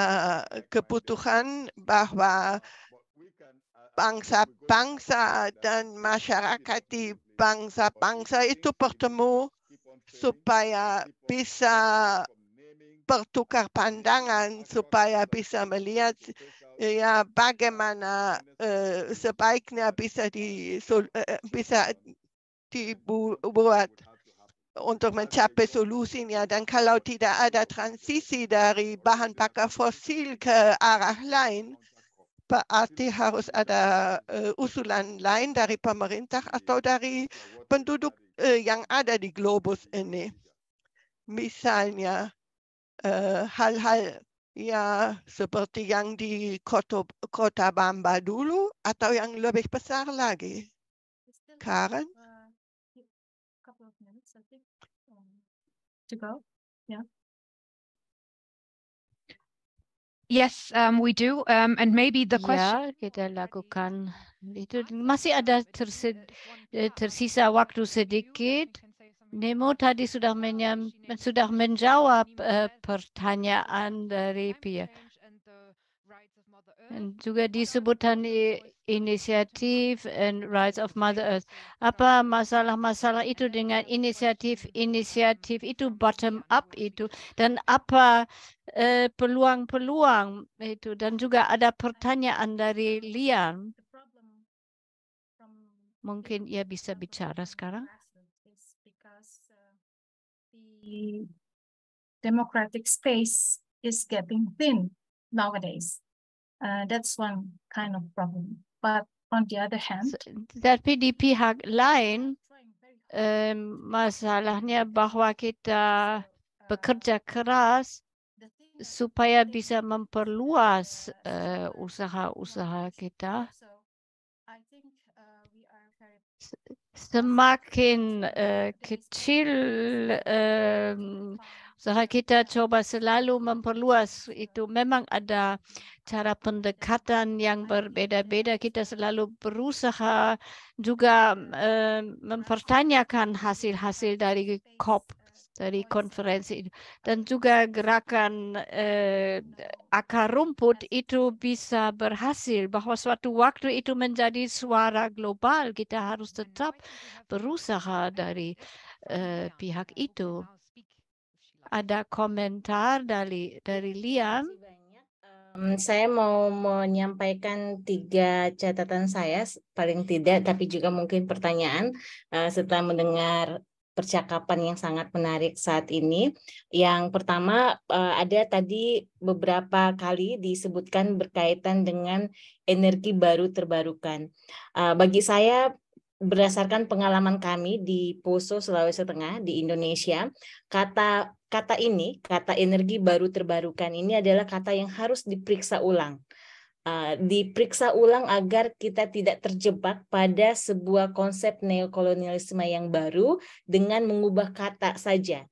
kebutuhan äh, bahwa bangsa-bangsa dan masyarakat di bangsa-bangsa itu bertemu supaya bisa Super tukar pandangan supaya bisa melihat ya bagaimana uh, e, sebaiknya bisa di bisa e, e, dibuat untuk mencapai solusinya. Dan kalau tidak ada transisi dari bahan bakar fosil ke arah lain, berarti harus ada uh, usulan lain dari pemerintah atau dari penduduk uh, yang ada die globus inne. Misalnya Eh, hal-hal ya seperti yang di Kota, Kota Bamba dulu atau yang lebih besar lagi? Karen? Um, yes, um, we do. Um, and maybe the iya, question. Ya, kita lakukan itu masih ada tersisa waktu sedikit. Nemo tadi sudah menyam, sudah menjawab uh, pertanyaan dari Pia. Dan juga disebutkan inisiatif and rights of Mother Earth. Apa masalah-masalah itu dengan inisiatif-inisiatif itu bottom up itu dan apa eh, peluang-peluang uh, itu dan juga ada pertanyaan dari Lian. Mungkin ia bisa bicara sekarang. the democratic space is getting thin nowadays. Uh, that's one kind of problem. But on the other hand, so that PDP line, lain um, masalahnya bahwa kita bekerja keras supaya bisa memperluas uh, usaha-usaha kita. semakin uh, kecil um, Usaha kita coba selalu memperluas itu. Memang ada cara pendekatan yang berbeda-beda. Kita selalu berusaha juga uh, mempertanyakan hasil-hasil dari COP dari konferensi dan juga gerakan eh, akar rumput itu bisa berhasil bahwa suatu waktu itu menjadi suara global kita harus tetap berusaha dari eh, pihak itu ada komentar dari dari Liam hmm, saya mau menyampaikan tiga catatan saya paling tidak tapi juga mungkin pertanyaan eh, setelah mendengar percakapan yang sangat menarik saat ini. Yang pertama eh, ada tadi beberapa kali disebutkan berkaitan dengan energi baru terbarukan. Eh, bagi saya berdasarkan pengalaman kami di Poso Sulawesi Tengah di Indonesia, kata kata ini, kata energi baru terbarukan ini adalah kata yang harus diperiksa ulang Ah, diperiksa ulang agar kita tidak terjebak pada sebuah konsep neokolonialisme yang baru dengan mengubah kata saja.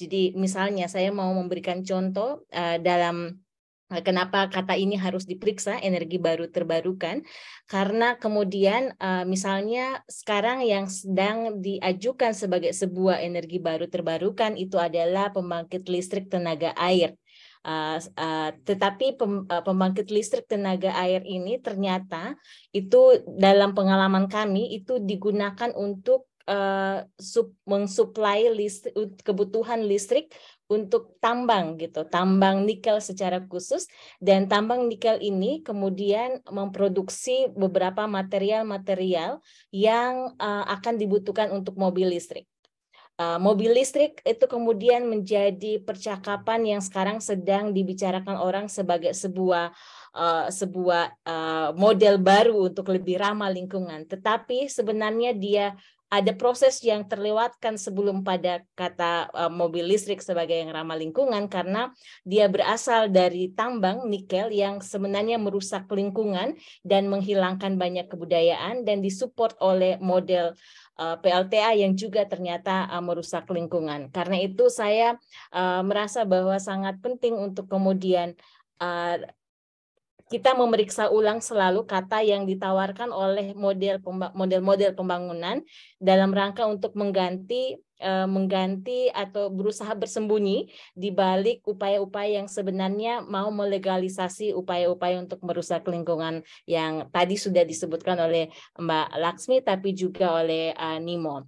Jadi misalnya saya mau memberikan contoh uh, dalam ah, Kenapa kata ini harus diperiksa energi baru terbarukan? Karena kemudian misalnya sekarang yang sedang diajukan sebagai sebuah energi baru terbarukan itu adalah pembangkit listrik tenaga air Uh, uh, tetapi pem, uh, pembangkit listrik tenaga air ini ternyata itu dalam pengalaman kami itu digunakan untuk uh, sub, mensuplai listrik, kebutuhan listrik untuk tambang gitu, tambang nikel secara khusus dan tambang nikel ini kemudian memproduksi beberapa material-material yang uh, akan dibutuhkan untuk mobil listrik. Eh, mobil listrik itu kemudian menjadi percakapan yang sekarang sedang dibicarakan orang sebagai sebuah uh, sebuah uh, model baru untuk lebih ramah lingkungan. Tetapi sebenarnya dia ada proses yang terlewatkan sebelum pada kata uh, mobil listrik sebagai yang ramah lingkungan karena dia berasal dari tambang nikel yang sebenarnya merusak lingkungan dan menghilangkan banyak kebudayaan dan disupport oleh model Eh, PLTA yang juga ternyata eh, merusak lingkungan. Karena itu saya eh, merasa bahwa sangat penting untuk kemudian kita memeriksa ulang selalu kata yang ditawarkan oleh model model-model pembangunan dalam rangka untuk mengganti Eh, mengganti atau berusaha bersembunyi di balik upaya-upaya yang sebenarnya mau melegalisasi upaya-upaya untuk merusak lingkungan yang tadi sudah disebutkan oleh Mbak Laksmi tapi juga oleh uh, Nimo.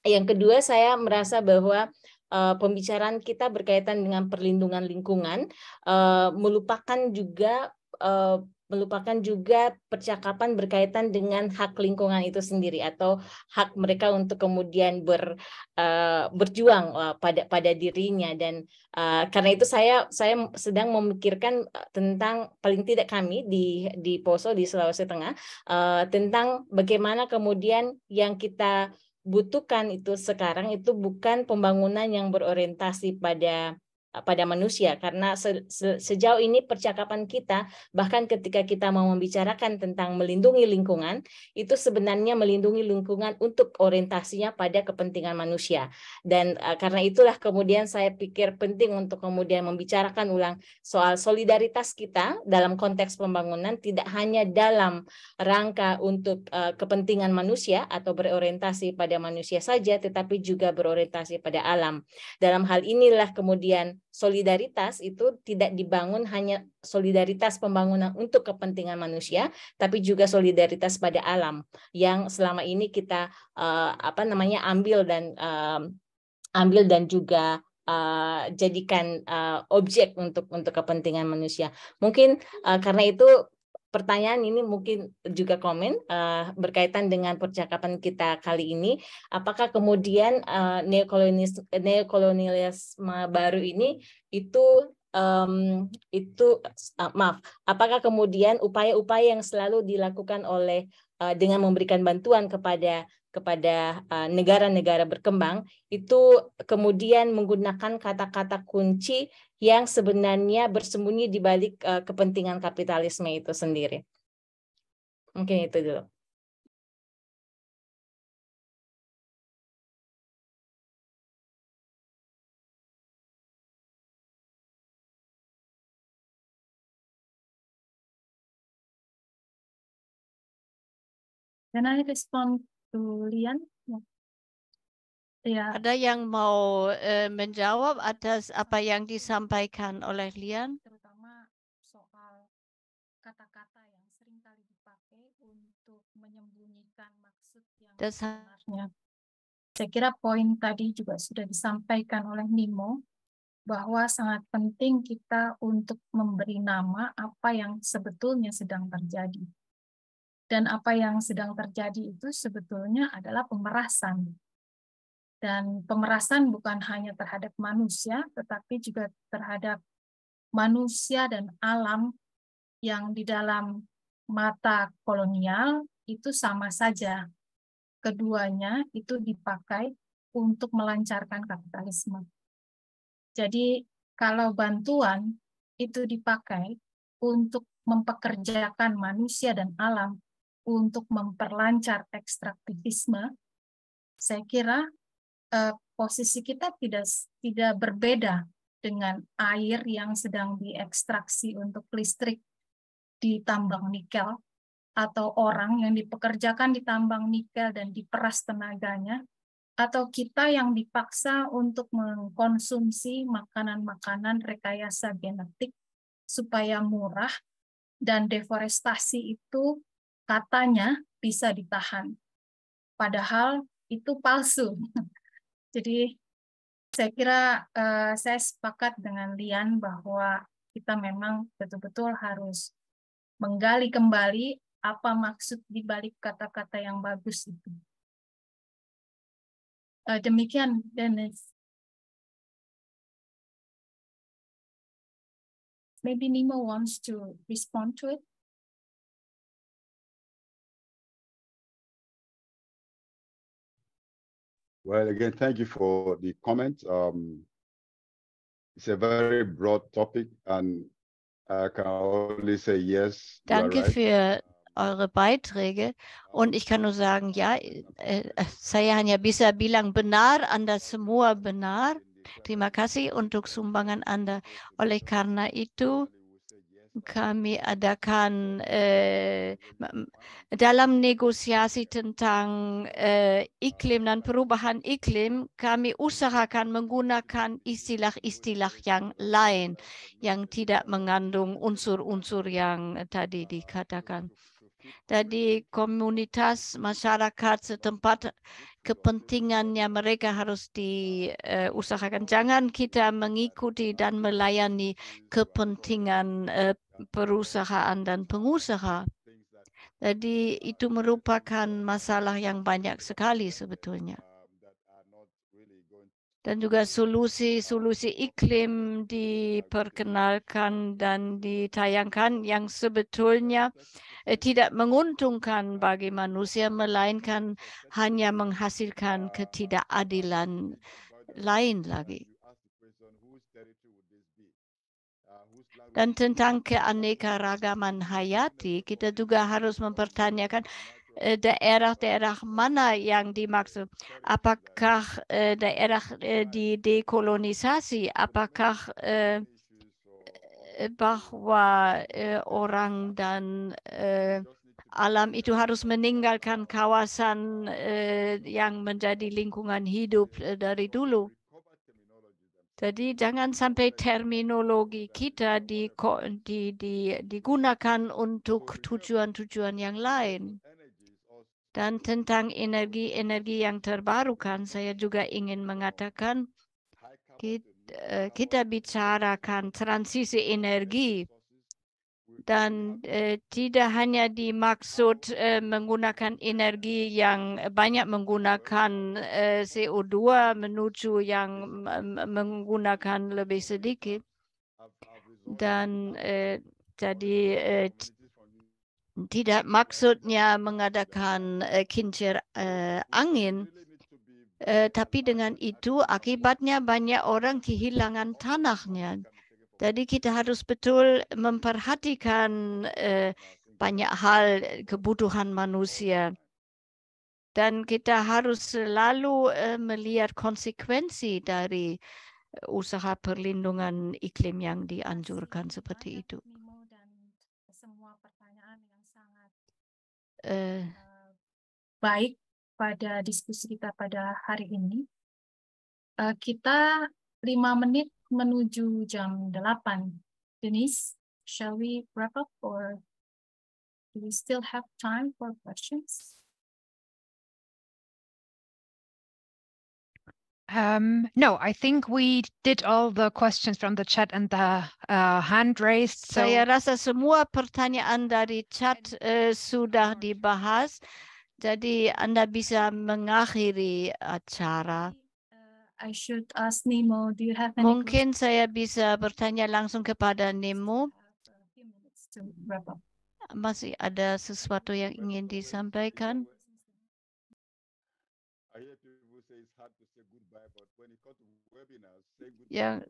Yang kedua saya merasa bahwa uh, pembicaraan kita berkaitan dengan perlindungan lingkungan uh, melupakan juga uh, melupakan juga percakapan berkaitan dengan hak lingkungan itu sendiri atau hak mereka untuk kemudian ber uh, berjuang uh, pada pada dirinya dan uh, karena itu saya saya sedang memikirkan tentang paling tidak kami di di Poso di Sulawesi Tengah uh, tentang bagaimana kemudian yang kita butuhkan itu sekarang itu bukan pembangunan yang berorientasi pada pada manusia karena se, se, sejauh ini percakapan kita bahkan ketika kita mau membicarakan tentang melindungi lingkungan itu sebenarnya melindungi lingkungan untuk orientasinya pada kepentingan manusia dan uh, karena itulah kemudian saya pikir penting untuk kemudian membicarakan ulang soal solidaritas kita dalam konteks pembangunan tidak hanya dalam rangka untuk uh, kepentingan manusia atau berorientasi pada manusia saja tetapi juga berorientasi pada alam dalam hal inilah kemudian solidaritas itu tidak dibangun hanya solidaritas pembangunan untuk kepentingan manusia, tapi juga solidaritas pada alam yang selama ini kita uh, apa namanya ambil dan uh, ambil dan juga uh, jadikan uh, objek untuk untuk kepentingan manusia. Mungkin uh, karena itu pertanyaan ini mungkin juga komen uh, berkaitan dengan percakapan kita kali ini. Apakah kemudian uh, neokolonis, neokolonialisme baru ini itu um, itu uh, maaf, apakah kemudian upaya-upaya yang selalu dilakukan oleh uh, dengan memberikan bantuan kepada kepada eh, negara-negara berkembang itu kemudian menggunakan kata-kata kunci yang sebenarnya bersembunyi di balik uh, kepentingan kapitalisme itu sendiri. Mungkin itu dulu. Can I respond Julian ya. Ada yang mau eh, menjawab atas apa yang disampaikan oleh Lian? Terutama soal kata-kata yang sering kali dipakai untuk menyembunyikan maksud yang dasarnya. sebenarnya. Saya kira poin tadi juga sudah disampaikan oleh Nimo bahwa sangat penting kita untuk memberi nama apa yang sebetulnya sedang terjadi dan apa yang sedang terjadi itu sebetulnya adalah pemerasan. Dan pemerasan bukan hanya terhadap manusia, tetapi juga terhadap manusia dan alam yang di dalam mata kolonial itu sama saja. Keduanya itu dipakai untuk melancarkan kapitalisme. Jadi kalau bantuan itu dipakai untuk mempekerjakan manusia dan alam untuk memperlancar ekstraktivisme, saya kira eh, posisi kita tidak tidak berbeda dengan air yang sedang diekstraksi untuk listrik di tambang nikel atau orang yang dipekerjakan di tambang nikel dan diperas tenaganya atau kita yang dipaksa untuk mengkonsumsi makanan-makanan rekayasa genetik supaya murah dan deforestasi itu katanya bisa ditahan. Padahal itu palsu. Jadi saya kira eh, saya sepakat dengan Lian bahwa kita memang betul-betul harus menggali kembali apa maksud di balik kata-kata yang bagus itu. Eh, demikian, Dennis. Maybe Nemo wants to respond to it. Well, again, thank you for the comment. Um, it's a very broad topic, and I can only say yes. Danke right. für eure Beiträge. Und ich kann nur sagen, ja, äh, äh, saya hanya bisa bilang benar anda semua benar. Terima kasih untuk sumbangan anda. Oleh karena itu, kami adakan uh, dalam negosiasi tentang uh, iklim dan perubahan iklim, kami usahakan menggunakan istilah-istilah yang lain yang tidak mengandung unsur-unsur yang eh, tadi dikatakan. Jadi komunitas masyarakat setempat kepentingannya mereka harus diusahakan. Eh, Jangan kita mengikuti dan melayani kepentingan eh, perusahaan dan pengusaha. Jadi itu merupakan masalah yang banyak sekali sebetulnya dan juga solusi-solusi iklim diperkenalkan dan ditayangkan yang sebetulnya eh, tidak menguntungkan bagi manusia, melainkan hanya menghasilkan ketidakadilan lain lagi. Dan tentang keanekaragaman hayati, kita juga harus mempertanyakan Øh, der Ära, er der Ära er Manna, yang dimaksud. Apakah øh, der Ära er die øh, Dekolonisasi, apakah bahwa orang dan alam itu harus meninggalkan kawasan yang menjadi lingkungan hidup dari dulu. Jadi jangan sampai terminologi kita di digunakan untuk tujuan-tujuan yang lain. Dan tentang energi-energi yang terbarukan, saya juga ingin mengatakan kita, eh, kita bicarakan transisi energi dan eh, tidak hanya dimaksud eh, menggunakan energi yang banyak menggunakan eh, CO2 menuju yang menggunakan lebih sedikit dan eh, jadi eh, tidak maksudnya mengadakan eh, kincir uh, angin, uh, tapi dengan itu akibatnya banyak orang kehilangan tanahnya. Jadi kita harus betul memperhatikan uh, banyak hal kebutuhan manusia. Dan kita harus selalu uh, melihat konsekuensi dari usaha perlindungan iklim yang dianjurkan seperti itu. uh, baik pada diskusi kita pada hari ini. Uh, kita lima menit menuju jam delapan. Denise, shall we wrap up or do we still have time for questions? Um, no, I think we did all the questions from the chat and the uh, hand raised. So... Saya rasa semua pertanyaan dari chat uh, sudah dibahas. Jadi Anda bisa mengakhiri acara. I should ask Nemo, do you have any Mungkin saya bisa bertanya langsung kepada Nemo. Masih ada sesuatu yang ingin disampaikan? goodbye,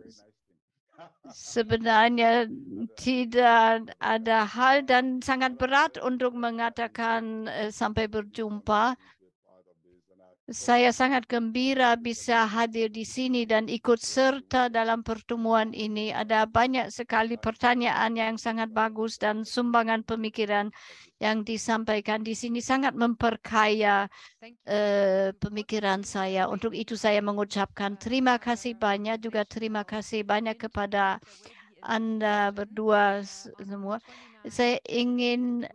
Sebenarnya tidak ada hal dan sangat berat untuk mengatakan eh, sampai berjumpa Saya sangat gembira bisa hadir di sini dan ikut serta dalam pertemuan ini. Ada banyak sekali pertanyaan yang sangat bagus dan sumbangan pemikiran yang disampaikan di sini sangat memperkaya uh, pemikiran saya. Untuk itu saya mengucapkan terima kasih banyak juga terima kasih banyak kepada Anda berdua semua. Saya ingin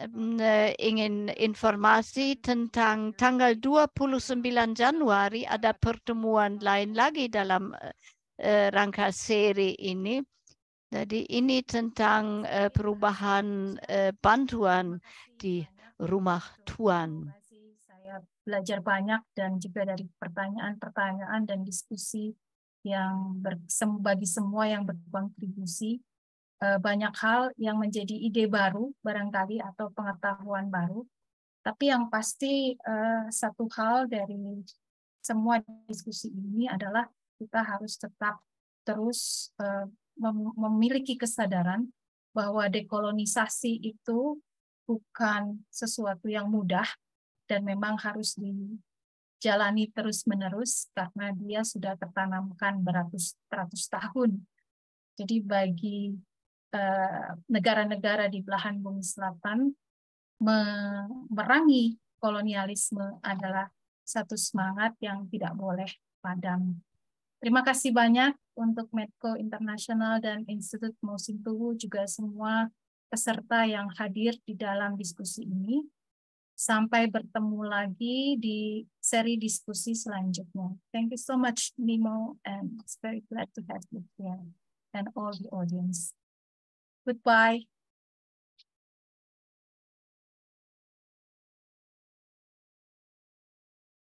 Eh, ingin informasi tentang tanggal 29 Januari ada pertemuan lain lagi dalam eh, eh, rangka seri ini. Jadi ini tentang perubahan bantuan di rumah Tuhan. Saya belajar banyak dan juga dari pertanyaan-pertanyaan dan diskusi yang bagi semua yang berkontribusi Eh, banyak hal yang menjadi ide baru barangkali atau pengetahuan baru. Tapi yang pasti eh, satu hal dari semua diskusi ini adalah kita harus tetap terus eh, memiliki kesadaran bahwa dekolonisasi itu bukan sesuatu yang mudah dan memang harus dijalani terus-menerus karena dia sudah tertanamkan beratus-ratus tahun. Jadi bagi Eh, negara-negara di belahan bumi selatan memerangi kolonialisme adalah satu semangat yang tidak boleh padam. Terima kasih banyak untuk Medco International dan Institut Musim Tuhu juga semua peserta yang hadir di dalam diskusi ini. Sampai bertemu lagi di seri diskusi selanjutnya. Thank you so much, Nemo, and it's very glad to have you here and all the audience. Goodbye.